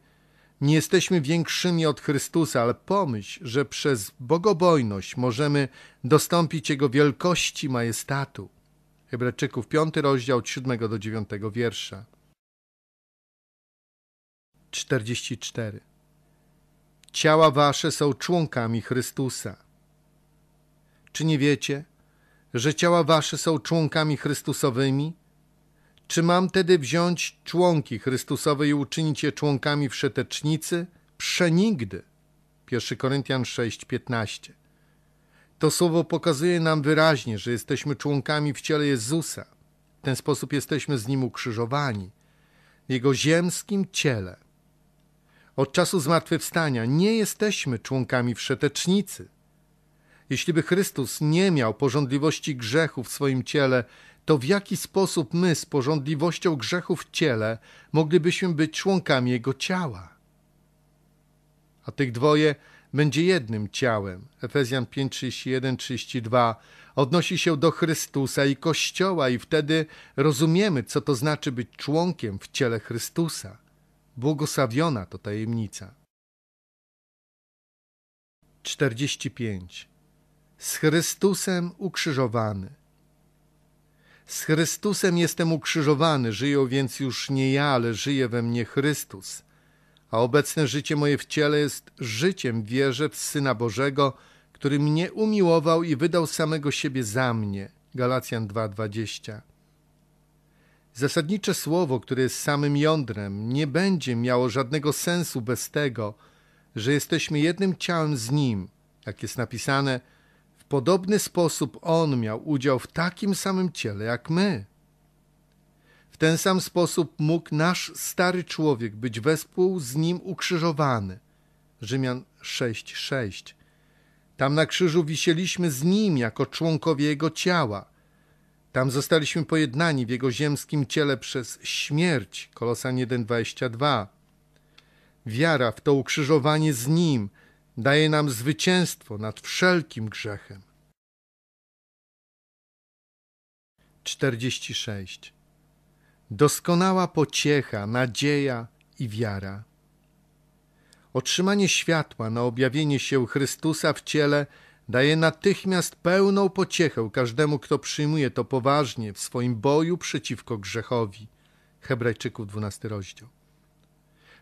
nie jesteśmy większymi od Chrystusa, ale pomyśl, że przez bogobojność możemy dostąpić Jego wielkości majestatu. Hebrajczyków 5 rozdział 7 do 9 wiersza. 44. Ciała wasze są członkami Chrystusa. Czy nie wiecie, że ciała wasze są członkami Chrystusowymi? Czy mam tedy wziąć członki Chrystusowe i uczynić je członkami wszetecznicy? Przenigdy. 1 Koryntian 6:15. To słowo pokazuje nam wyraźnie, że jesteśmy członkami w ciele Jezusa. W ten sposób jesteśmy z Nim ukrzyżowani, w Jego ziemskim ciele. Od czasu zmartwychwstania nie jesteśmy członkami wszetecznicy. Jeśli by Chrystus nie miał porządliwości grzechu w swoim ciele, to w jaki sposób my z porządliwością grzechu w ciele moglibyśmy być członkami Jego ciała. A tych dwoje będzie jednym ciałem. Efezjan 531 32 odnosi się do Chrystusa i Kościoła i wtedy rozumiemy, co to znaczy być członkiem w ciele Chrystusa. Błogosławiona to tajemnica. 45. Z Chrystusem ukrzyżowany – z Chrystusem jestem ukrzyżowany, żyję więc już nie ja, ale żyje we mnie Chrystus. A obecne życie moje w ciele jest życiem, wierzę w Syna Bożego, który mnie umiłował i wydał samego siebie za mnie. Galacjan 2:20. Zasadnicze słowo, które jest samym jądrem, nie będzie miało żadnego sensu bez tego, że jesteśmy jednym ciałem z Nim, jak jest napisane – w podobny sposób On miał udział w takim samym ciele jak my. W ten sam sposób mógł nasz stary człowiek być wespół z nim ukrzyżowany. Rzymian 6:6. Tam na krzyżu wisieliśmy z nim jako członkowie jego ciała. Tam zostaliśmy pojednani w jego ziemskim ciele przez śmierć. Kolosan 1:22. Wiara w to ukrzyżowanie z nim daje nam zwycięstwo nad wszelkim grzechem. 46. Doskonała pociecha, nadzieja i wiara. Otrzymanie światła na objawienie się Chrystusa w ciele daje natychmiast pełną pociechę każdemu, kto przyjmuje to poważnie w swoim boju przeciwko grzechowi. Hebrajczyków 12 rozdział.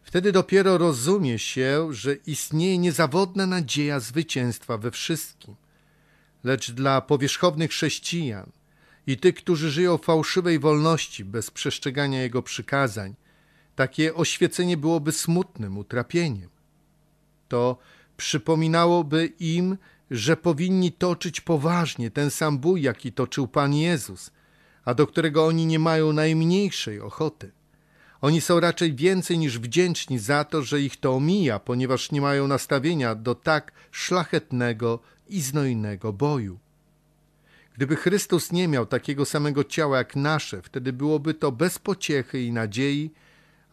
Wtedy dopiero rozumie się, że istnieje niezawodna nadzieja zwycięstwa we wszystkim. Lecz dla powierzchownych chrześcijan i tych, którzy żyją w fałszywej wolności bez przestrzegania jego przykazań, takie oświecenie byłoby smutnym utrapieniem. To przypominałoby im, że powinni toczyć poważnie ten sam bój, jaki toczył Pan Jezus, a do którego oni nie mają najmniejszej ochoty. Oni są raczej więcej niż wdzięczni za to, że ich to omija, ponieważ nie mają nastawienia do tak szlachetnego i znojnego boju. Gdyby Chrystus nie miał takiego samego ciała jak nasze, wtedy byłoby to bez pociechy i nadziei,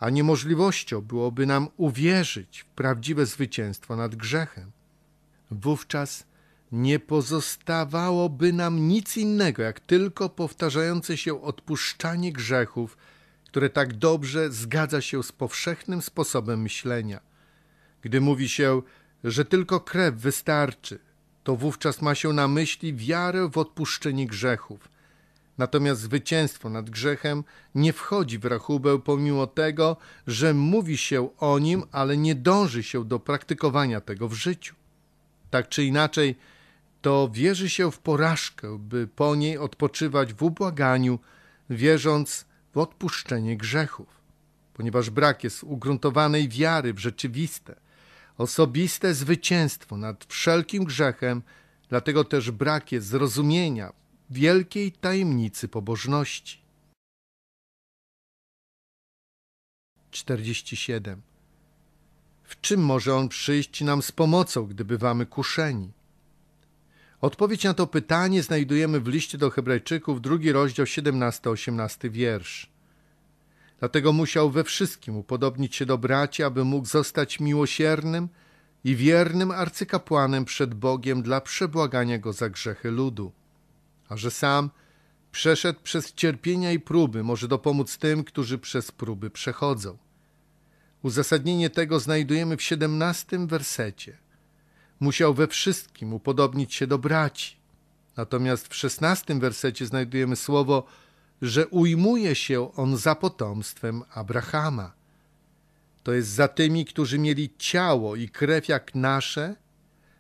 a niemożliwością byłoby nam uwierzyć w prawdziwe zwycięstwo nad grzechem. Wówczas nie pozostawałoby nam nic innego, jak tylko powtarzające się odpuszczanie grzechów – które tak dobrze zgadza się z powszechnym sposobem myślenia. Gdy mówi się, że tylko krew wystarczy, to wówczas ma się na myśli wiarę w odpuszczenie grzechów. Natomiast zwycięstwo nad grzechem nie wchodzi w rachubę pomimo tego, że mówi się o nim, ale nie dąży się do praktykowania tego w życiu. Tak czy inaczej, to wierzy się w porażkę, by po niej odpoczywać w ubłaganiu, wierząc, w odpuszczenie grzechów, ponieważ brak jest ugruntowanej wiary w rzeczywiste, osobiste zwycięstwo nad wszelkim grzechem, dlatego też brak jest zrozumienia wielkiej tajemnicy pobożności. 47. W czym może On przyjść nam z pomocą, gdy bywamy kuszeni? Odpowiedź na to pytanie znajdujemy w liście do Hebrajczyków, drugi rozdział 17-18 wiersz. Dlatego musiał we wszystkim upodobnić się do braci, aby mógł zostać miłosiernym i wiernym arcykapłanem przed Bogiem dla przebłagania go za grzechy ludu. A że sam przeszedł przez cierpienia i próby, może dopomóc tym, którzy przez próby przechodzą. Uzasadnienie tego znajdujemy w 17 wersecie – musiał we wszystkim upodobnić się do braci. Natomiast w szesnastym wersecie znajdujemy słowo, że ujmuje się on za potomstwem Abrahama. To jest za tymi, którzy mieli ciało i krew jak nasze,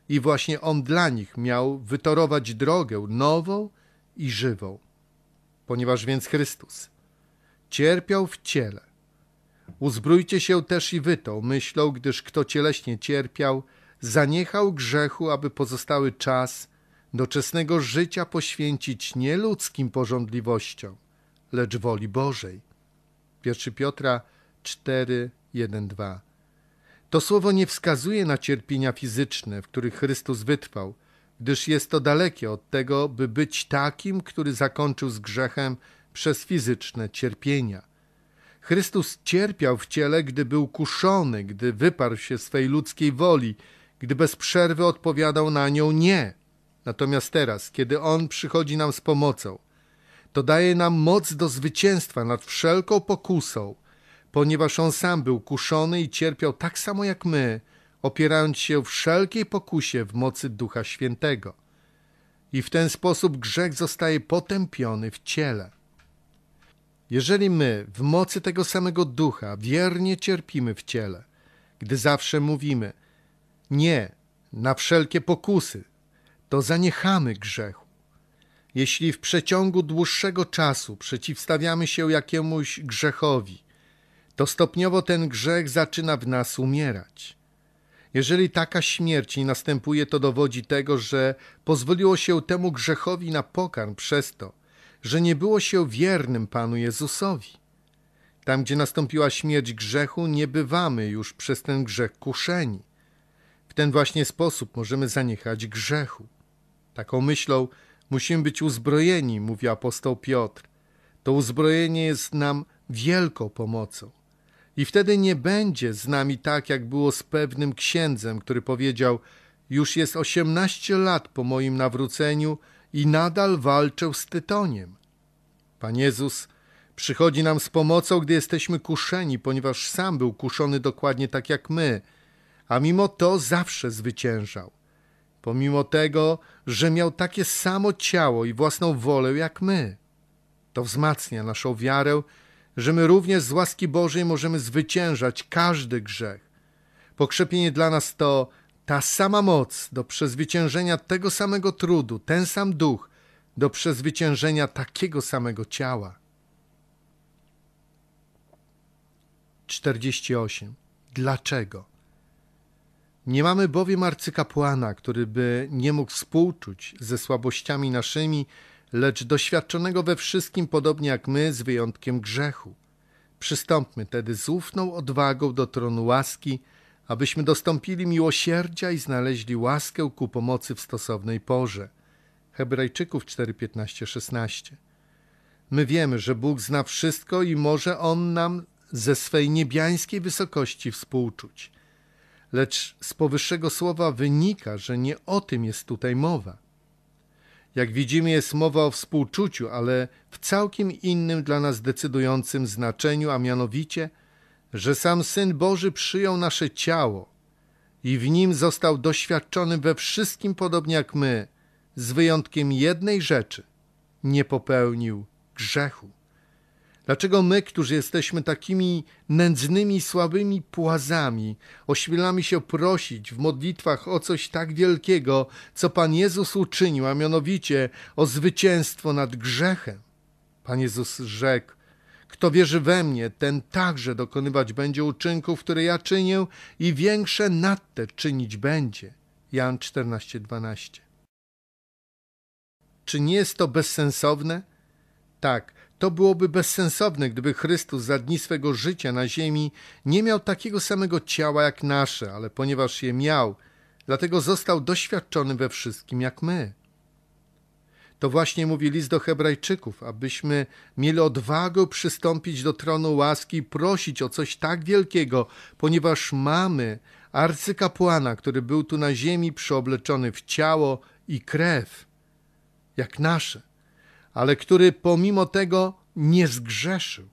i właśnie on dla nich miał wytorować drogę nową i żywą. Ponieważ więc Chrystus cierpiał w ciele, uzbrójcie się też i wy tą myślą, gdyż kto cieleśnie cierpiał, zaniechał grzechu, aby pozostały czas doczesnego życia poświęcić nie ludzkim porządliwościom, lecz woli Bożej. 1 Piotra 4, 1, 2. To słowo nie wskazuje na cierpienia fizyczne, w których Chrystus wytrwał, gdyż jest to dalekie od tego, by być takim, który zakończył z grzechem przez fizyczne cierpienia. Chrystus cierpiał w ciele, gdy był kuszony, gdy wyparł się swej ludzkiej woli, gdy bez przerwy odpowiadał na nią nie. Natomiast teraz, kiedy On przychodzi nam z pomocą, to daje nam moc do zwycięstwa nad wszelką pokusą, ponieważ On sam był kuszony i cierpiał tak samo jak my, opierając się wszelkiej pokusie w mocy Ducha Świętego. I w ten sposób grzech zostaje potępiony w ciele. Jeżeli my w mocy tego samego ducha wiernie cierpimy w ciele, gdy zawsze mówimy, nie na wszelkie pokusy, to zaniechamy grzechu. Jeśli w przeciągu dłuższego czasu przeciwstawiamy się jakiemuś grzechowi, to stopniowo ten grzech zaczyna w nas umierać. Jeżeli taka śmierć nie następuje, to dowodzi tego, że pozwoliło się temu grzechowi na pokarm przez to, że nie było się wiernym Panu Jezusowi. Tam, gdzie nastąpiła śmierć grzechu, nie bywamy już przez ten grzech kuszeni. W ten właśnie sposób możemy zaniechać grzechu. Taką myślą musimy być uzbrojeni, mówi apostoł Piotr. To uzbrojenie jest nam wielką pomocą. I wtedy nie będzie z nami tak, jak było z pewnym księdzem, który powiedział: Już jest osiemnaście lat po moim nawróceniu i nadal walczę z tytoniem. Pan Jezus przychodzi nam z pomocą, gdy jesteśmy kuszeni, ponieważ sam był kuszony dokładnie tak jak my a mimo to zawsze zwyciężał. Pomimo tego, że miał takie samo ciało i własną wolę jak my. To wzmacnia naszą wiarę, że my również z łaski Bożej możemy zwyciężać każdy grzech. Pokrzepienie dla nas to ta sama moc do przezwyciężenia tego samego trudu, ten sam duch do przezwyciężenia takiego samego ciała. 48. Dlaczego? Nie mamy bowiem arcykapłana, który by nie mógł współczuć ze słabościami naszymi, lecz doświadczonego we wszystkim podobnie jak my, z wyjątkiem grzechu. Przystąpmy tedy z ufną odwagą do tronu łaski, abyśmy dostąpili miłosierdzia i znaleźli łaskę ku pomocy w stosownej porze. Hebrajczyków 4:15, 16. My wiemy, że Bóg zna wszystko i może On nam ze swej niebiańskiej wysokości współczuć lecz z powyższego słowa wynika, że nie o tym jest tutaj mowa. Jak widzimy, jest mowa o współczuciu, ale w całkiem innym dla nas decydującym znaczeniu, a mianowicie, że sam Syn Boży przyjął nasze ciało i w nim został doświadczony we wszystkim podobnie jak my, z wyjątkiem jednej rzeczy: nie popełnił grzechu. Dlaczego my, którzy jesteśmy takimi nędznymi, słabymi płazami, ośmielamy się prosić w modlitwach o coś tak wielkiego, co Pan Jezus uczynił, a mianowicie o zwycięstwo nad grzechem? Pan Jezus rzekł: Kto wierzy we mnie, ten także dokonywać będzie uczynków, które ja czynię, i większe nad te czynić będzie. Jan 14:12. Czy nie jest to bezsensowne? Tak to byłoby bezsensowne, gdyby Chrystus za dni swego życia na ziemi nie miał takiego samego ciała jak nasze, ale ponieważ je miał, dlatego został doświadczony we wszystkim jak my. To właśnie mówi list do Hebrajczyków, abyśmy mieli odwagę przystąpić do tronu łaski i prosić o coś tak wielkiego, ponieważ mamy arcykapłana, który był tu na ziemi przeobleczony w ciało i krew, jak nasze ale który pomimo tego nie zgrzeszył.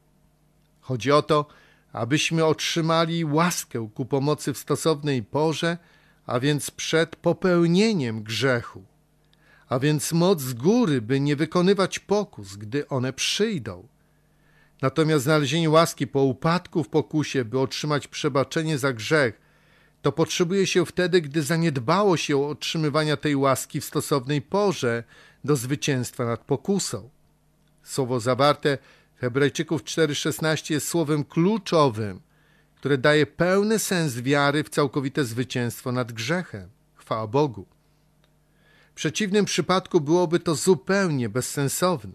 Chodzi o to, abyśmy otrzymali łaskę ku pomocy w stosownej porze, a więc przed popełnieniem grzechu, a więc moc z góry, by nie wykonywać pokus, gdy one przyjdą. Natomiast znalezienie łaski po upadku w pokusie, by otrzymać przebaczenie za grzech, to potrzebuje się wtedy, gdy zaniedbało się otrzymywania tej łaski w stosownej porze, do zwycięstwa nad pokusą. Słowo zawarte w Hebrajczyków 4:16 jest słowem kluczowym, które daje pełny sens wiary w całkowite zwycięstwo nad grzechem. Chwała Bogu. W przeciwnym przypadku byłoby to zupełnie bezsensowne.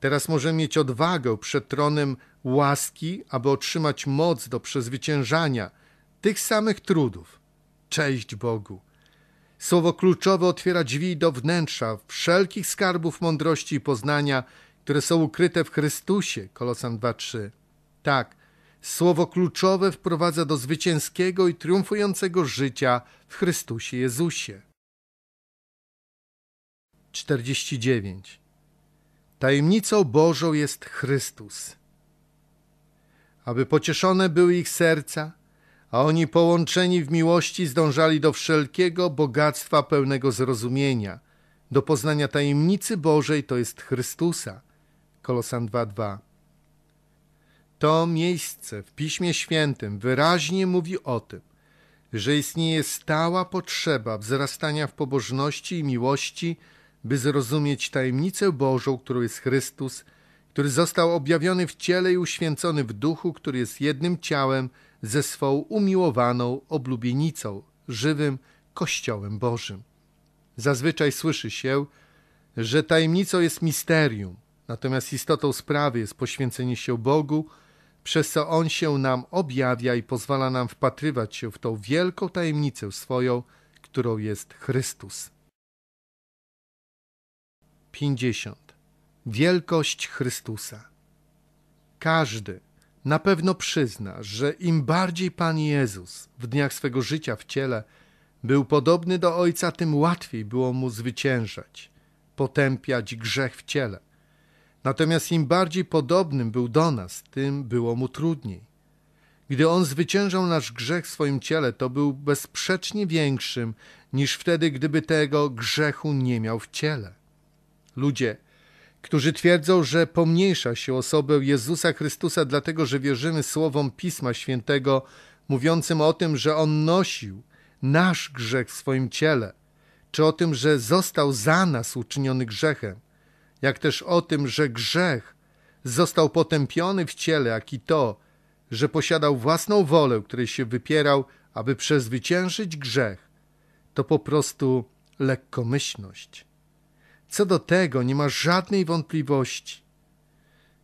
Teraz możemy mieć odwagę przed tronem łaski, aby otrzymać moc do przezwyciężania tych samych trudów. Cześć Bogu! Słowo kluczowe otwiera drzwi do wnętrza wszelkich skarbów mądrości i poznania, które są ukryte w Chrystusie. Kolosan 2:3. Tak, słowo kluczowe wprowadza do zwycięskiego i triumfującego życia w Chrystusie Jezusie. 49. Tajemnicą Bożą jest Chrystus. Aby pocieszone były ich serca, a oni połączeni w miłości zdążali do wszelkiego bogactwa pełnego zrozumienia, do poznania tajemnicy Bożej, to jest Chrystusa. Kolosan 2:2. To miejsce w Piśmie Świętym wyraźnie mówi o tym, że istnieje stała potrzeba wzrastania w pobożności i miłości, by zrozumieć tajemnicę Bożą, którą jest Chrystus – który został objawiony w ciele i uświęcony w duchu, który jest jednym ciałem ze swą umiłowaną oblubienicą, żywym Kościołem Bożym. Zazwyczaj słyszy się, że tajemnicą jest misterium, natomiast istotą sprawy jest poświęcenie się Bogu, przez co On się nam objawia i pozwala nam wpatrywać się w tą wielką tajemnicę swoją, którą jest Chrystus. 50. Wielkość Chrystusa. Każdy na pewno przyzna, że im bardziej Pan Jezus w dniach swego życia w ciele był podobny do Ojca, tym łatwiej było mu zwyciężać, potępiać grzech w ciele. Natomiast im bardziej podobnym był do nas, tym było mu trudniej. Gdy on zwyciężał nasz grzech w swoim ciele, to był bezsprzecznie większym niż wtedy, gdyby tego grzechu nie miał w ciele. Ludzie, którzy twierdzą, że pomniejsza się osobę Jezusa Chrystusa, dlatego że wierzymy słowom Pisma Świętego, mówiącym o tym, że On nosił nasz grzech w swoim ciele, czy o tym, że został za nas uczyniony grzechem, jak też o tym, że grzech został potępiony w ciele, jak i to, że posiadał własną wolę, której się wypierał, aby przezwyciężyć grzech, to po prostu lekkomyślność. Co do tego nie ma żadnej wątpliwości.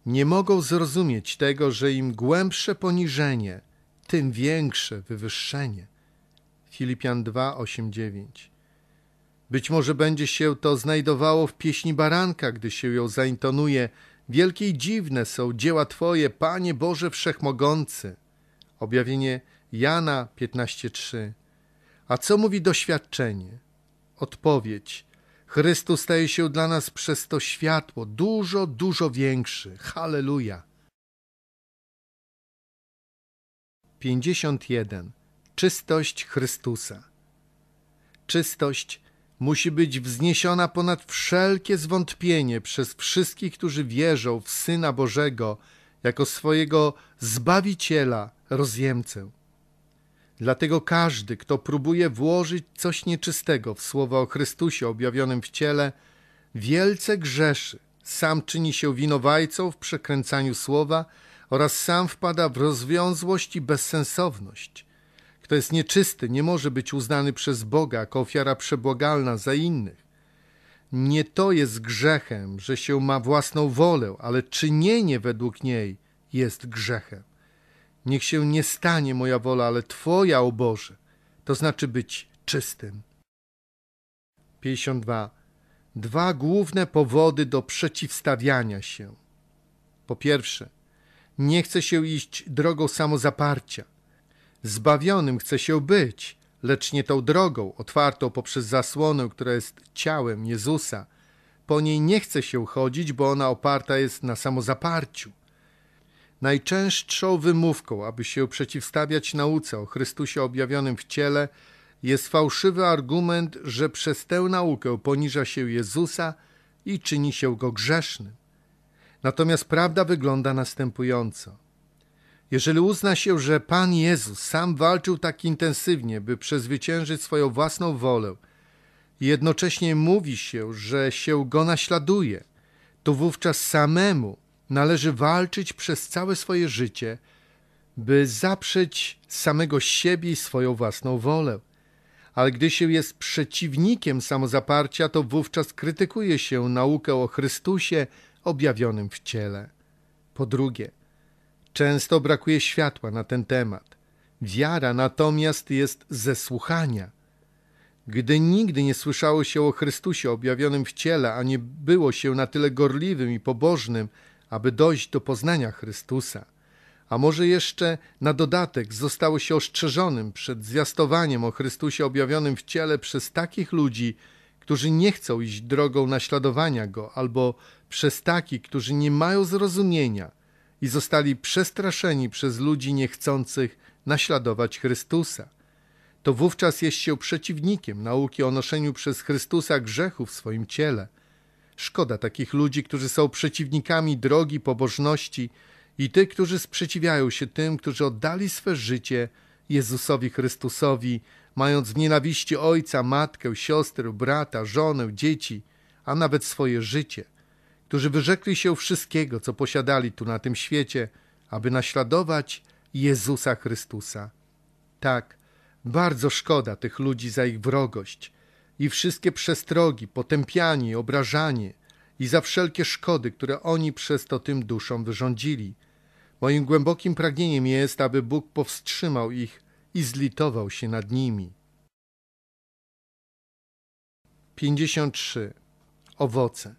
Nie mogą zrozumieć tego, że im głębsze poniżenie, tym większe wywyższenie. Filipian 8, 9 Być może będzie się to znajdowało w pieśni baranka, gdy się ją zaintonuje. Wielkie i dziwne są dzieła Twoje, Panie Boże Wszechmogący. Objawienie Jana 15:3. A co mówi doświadczenie? Odpowiedź. Chrystus staje się dla nas przez to światło dużo, dużo większy. Halleluja. 51. Czystość Chrystusa. Czystość musi być wzniesiona ponad wszelkie zwątpienie przez wszystkich, którzy wierzą w Syna Bożego jako swojego Zbawiciela, rozjemcę. Dlatego każdy, kto próbuje włożyć coś nieczystego w słowo o Chrystusie objawionym w ciele, wielce grzeszy. Sam czyni się winowajcą w przekręcaniu słowa oraz sam wpada w rozwiązłość i bezsensowność. Kto jest nieczysty, nie może być uznany przez Boga jako ofiara przebłagalna za innych. Nie to jest grzechem, że się ma własną wolę, ale czynienie według niej jest grzechem. Niech się nie stanie moja wola, ale Twoja, o Boże, to znaczy być czystym. 52. Dwa główne powody do przeciwstawiania się. Po pierwsze, nie chce się iść drogą samozaparcia. Zbawionym chce się być, lecz nie tą drogą, otwartą poprzez zasłonę, która jest ciałem Jezusa. Po niej nie chce się chodzić, bo ona oparta jest na samozaparciu. Najczęstszą wymówką, aby się przeciwstawiać nauce o Chrystusie objawionym w ciele, jest fałszywy argument, że przez tę naukę poniża się Jezusa i czyni się go grzesznym. Natomiast prawda wygląda następująco. Jeżeli uzna się, że Pan Jezus sam walczył tak intensywnie, by przezwyciężyć swoją własną wolę, i jednocześnie mówi się, że się go naśladuje, to wówczas samemu należy walczyć przez całe swoje życie, by zaprzeć samego siebie i swoją własną wolę. Ale gdy się jest przeciwnikiem samozaparcia, to wówczas krytykuje się naukę o Chrystusie objawionym w ciele. Po drugie, często brakuje światła na ten temat. Wiara natomiast jest ze słuchania. Gdy nigdy nie słyszało się o Chrystusie objawionym w ciele, a nie było się na tyle gorliwym i pobożnym, aby dojść do poznania Chrystusa, a może jeszcze na dodatek zostało się ostrzeżonym przed zwiastowaniem o Chrystusie objawionym w ciele przez takich ludzi, którzy nie chcą iść drogą naśladowania Go, albo przez takich, którzy nie mają zrozumienia i zostali przestraszeni przez ludzi niechcących naśladować Chrystusa. To wówczas jest się przeciwnikiem nauki o noszeniu przez Chrystusa grzechu w swoim ciele – Szkoda takich ludzi, którzy są przeciwnikami drogi pobożności i tych, którzy sprzeciwiają się tym, którzy oddali swe życie Jezusowi Chrystusowi, mając w nienawiści ojca, matkę, siostrę, brata, żonę, dzieci, a nawet swoje życie, którzy wyrzekli się wszystkiego, co posiadali tu na tym świecie, aby naśladować Jezusa Chrystusa. Tak, bardzo szkoda tych ludzi za ich wrogość, i wszystkie przestrogi, potępianie, obrażanie i za wszelkie szkody, które oni przez to tym duszom wyrządzili. Moim głębokim pragnieniem jest, aby Bóg powstrzymał ich i zlitował się nad nimi. 53. Owoce.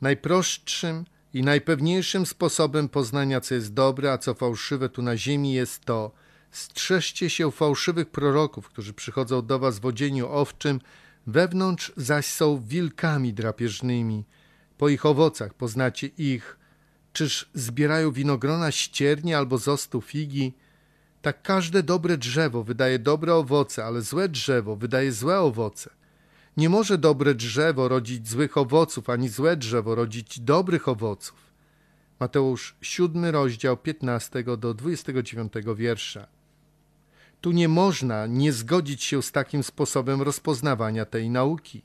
Najprostszym i najpewniejszym sposobem poznania, co jest dobre, a co fałszywe tu na ziemi, jest to, Strzeżcie się fałszywych proroków, którzy przychodzą do was w odzieniu owczym, wewnątrz zaś są wilkami drapieżnymi. Po ich owocach poznacie ich. Czyż zbierają winogrona ściernie albo zostu figi? Tak każde dobre drzewo wydaje dobre owoce, ale złe drzewo wydaje złe owoce. Nie może dobre drzewo rodzić złych owoców, ani złe drzewo rodzić dobrych owoców. Mateusz 7, rozdział 15 do 29 wiersza. Tu nie można nie zgodzić się z takim sposobem rozpoznawania tej nauki.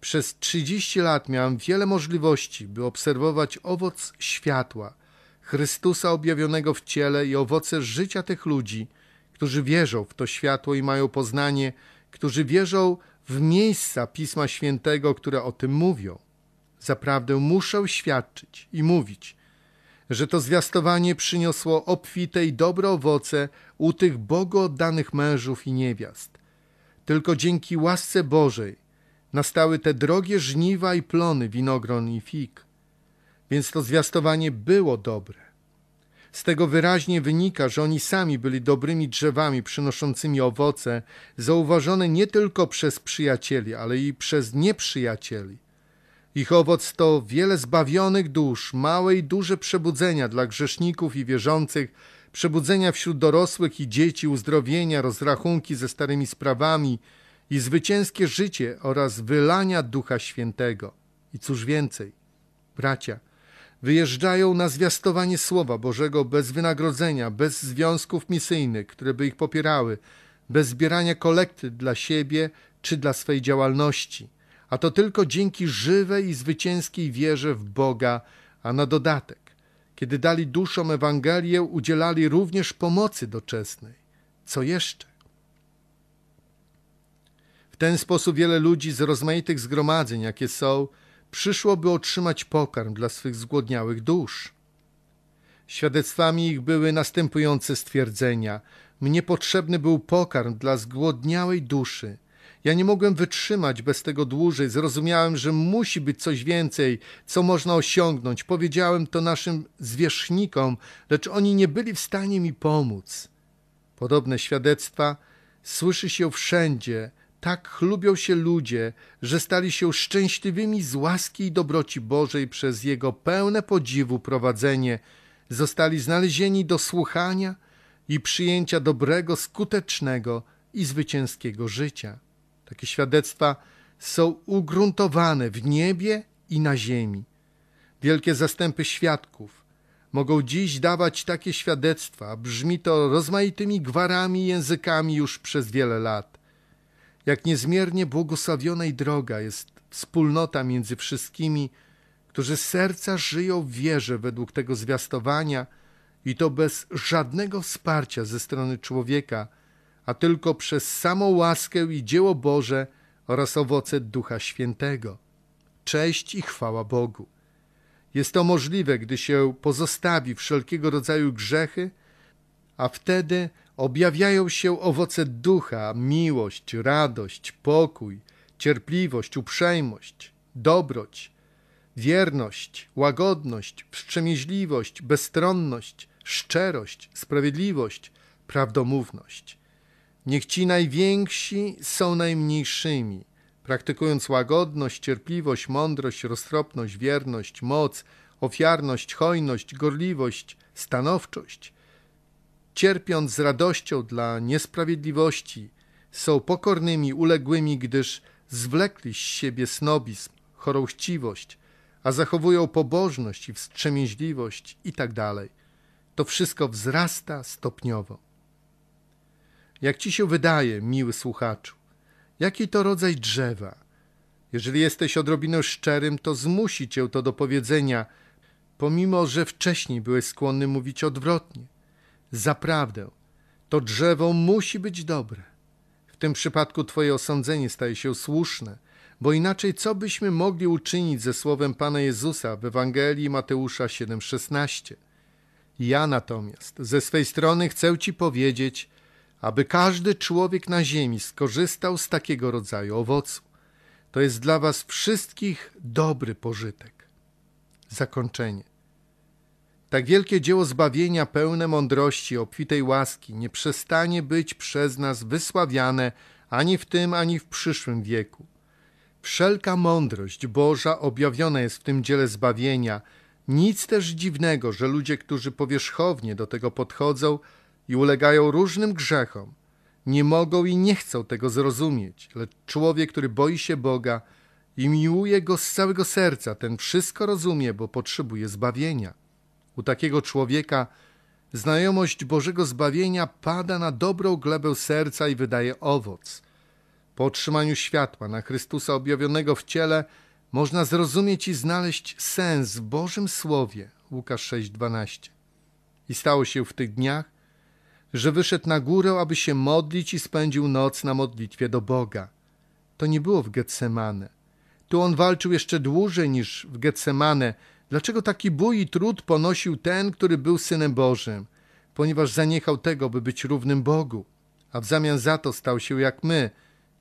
Przez 30 lat miałem wiele możliwości, by obserwować owoc światła, Chrystusa objawionego w ciele i owoce życia tych ludzi, którzy wierzą w to światło i mają poznanie, którzy wierzą w miejsca Pisma Świętego, które o tym mówią. Zaprawdę muszę świadczyć i mówić, że to zwiastowanie przyniosło obfite i dobre owoce u tych Bogu oddanych mężów i niewiast. Tylko dzięki łasce Bożej nastały te drogie żniwa i plony winogron i fig. Więc to zwiastowanie było dobre. Z tego wyraźnie wynika, że oni sami byli dobrymi drzewami przynoszącymi owoce, zauważone nie tylko przez przyjacieli, ale i przez nieprzyjacieli. Ich owoc to wiele zbawionych dusz, małe i duże przebudzenia dla grzeszników i wierzących, przebudzenia wśród dorosłych i dzieci, uzdrowienia, rozrachunki ze starymi sprawami i zwycięskie życie oraz wylania Ducha Świętego. I cóż więcej, bracia, wyjeżdżają na zwiastowanie Słowa Bożego bez wynagrodzenia, bez związków misyjnych, które by ich popierały, bez zbierania kolekty dla siebie czy dla swej działalności a to tylko dzięki żywej i zwycięskiej wierze w Boga, a na dodatek, kiedy dali duszom Ewangelię, udzielali również pomocy doczesnej. Co jeszcze? W ten sposób wiele ludzi z rozmaitych zgromadzeń, jakie są, przyszło, by otrzymać pokarm dla swych zgłodniałych dusz. Świadectwami ich były następujące stwierdzenia. Mnie potrzebny był pokarm dla zgłodniałej duszy – ja nie mogłem wytrzymać bez tego dłużej. Zrozumiałem, że musi być coś więcej, co można osiągnąć. Powiedziałem to naszym zwierzchnikom, lecz oni nie byli w stanie mi pomóc. Podobne świadectwa słyszy się wszędzie. Tak chlubią się ludzie, że stali się szczęśliwymi z łaski i dobroci Bożej przez Jego pełne podziwu prowadzenie. Zostali znalezieni do słuchania i przyjęcia dobrego, skutecznego i zwycięskiego życia takie świadectwa są ugruntowane w niebie i na ziemi. Wielkie zastępy świadków mogą dziś dawać takie świadectwa, brzmi to rozmaitymi gwarami i językami już przez wiele lat. Jak niezmiernie błogosławiona i droga jest wspólnota między wszystkimi, którzy serca żyją w wierze według tego zwiastowania i to bez żadnego wsparcia ze strony człowieka, a tylko przez samą łaskę i dzieło Boże oraz owoce Ducha Świętego. Cześć i chwała Bogu. Jest to możliwe, gdy się pozostawi wszelkiego rodzaju grzechy, a wtedy objawiają się owoce ducha, miłość, radość, pokój, cierpliwość, uprzejmość, dobroć, wierność, łagodność, wstrzemięźliwość, bezstronność, szczerość, sprawiedliwość, prawdomówność. Niech ci najwięksi są najmniejszymi, praktykując łagodność, cierpliwość, mądrość, roztropność, wierność, moc, ofiarność, hojność, gorliwość, stanowczość. Cierpiąc z radością dla niesprawiedliwości, są pokornymi, uległymi, gdyż zwlekli z siebie snobizm, chciwość, a zachowują pobożność i wstrzemięźliwość itd. Tak to wszystko wzrasta stopniowo. Jak ci się wydaje, miły słuchaczu, jaki to rodzaj drzewa? Jeżeli jesteś odrobinę szczerym, to zmusi cię to do powiedzenia, pomimo że wcześniej byłeś skłonny mówić odwrotnie. Zaprawdę, to drzewo musi być dobre. W tym przypadku Twoje osądzenie staje się słuszne, bo inaczej co byśmy mogli uczynić ze słowem Pana Jezusa w Ewangelii Mateusza 7,16? Ja natomiast ze swej strony chcę Ci powiedzieć, aby każdy człowiek na ziemi skorzystał z takiego rodzaju owocu. To jest dla was wszystkich dobry pożytek. Zakończenie. Tak wielkie dzieło zbawienia, pełne mądrości, obfitej łaski, nie przestanie być przez nas wysławiane ani w tym, ani w przyszłym wieku. Wszelka mądrość Boża objawiona jest w tym dziele zbawienia. Nic też dziwnego, że ludzie, którzy powierzchownie do tego podchodzą, i ulegają różnym grzechom, nie mogą i nie chcą tego zrozumieć, lecz człowiek, który boi się Boga i miłuje Go z całego serca, ten wszystko rozumie, bo potrzebuje zbawienia. U takiego człowieka znajomość Bożego zbawienia pada na dobrą glebę serca i wydaje owoc. Po otrzymaniu światła na Chrystusa objawionego w ciele można zrozumieć i znaleźć sens w Bożym Słowie. Łukasz 6,12 I stało się w tych dniach, że wyszedł na górę, aby się modlić i spędził noc na modlitwie do Boga. To nie było w Getsemane. Tu on walczył jeszcze dłużej niż w Getsemane. Dlaczego taki bój i trud ponosił ten, który był Synem Bożym? Ponieważ zaniechał tego, by być równym Bogu, a w zamian za to stał się jak my,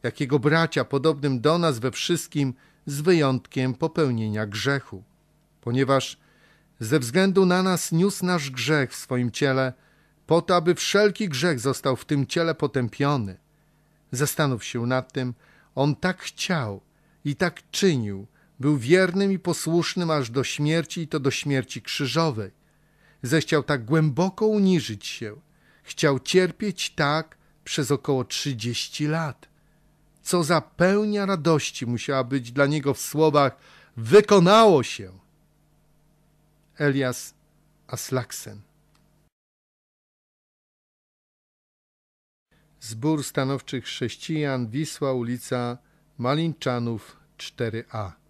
jak jego bracia, podobnym do nas we wszystkim, z wyjątkiem popełnienia grzechu. Ponieważ ze względu na nas niósł nasz grzech w swoim ciele, po to, aby wszelki grzech został w tym ciele potępiony. Zastanów się nad tym, on tak chciał i tak czynił, był wiernym i posłusznym aż do śmierci i to do śmierci krzyżowej. Zechciał tak głęboko uniżyć się, chciał cierpieć tak przez około trzydzieści lat. Co za pełnia radości musiała być dla niego w słowach wykonało się. Elias Aslaksen Zbór Stanowczych Chrześcijan, Wisła, ulica Malinczanów 4A.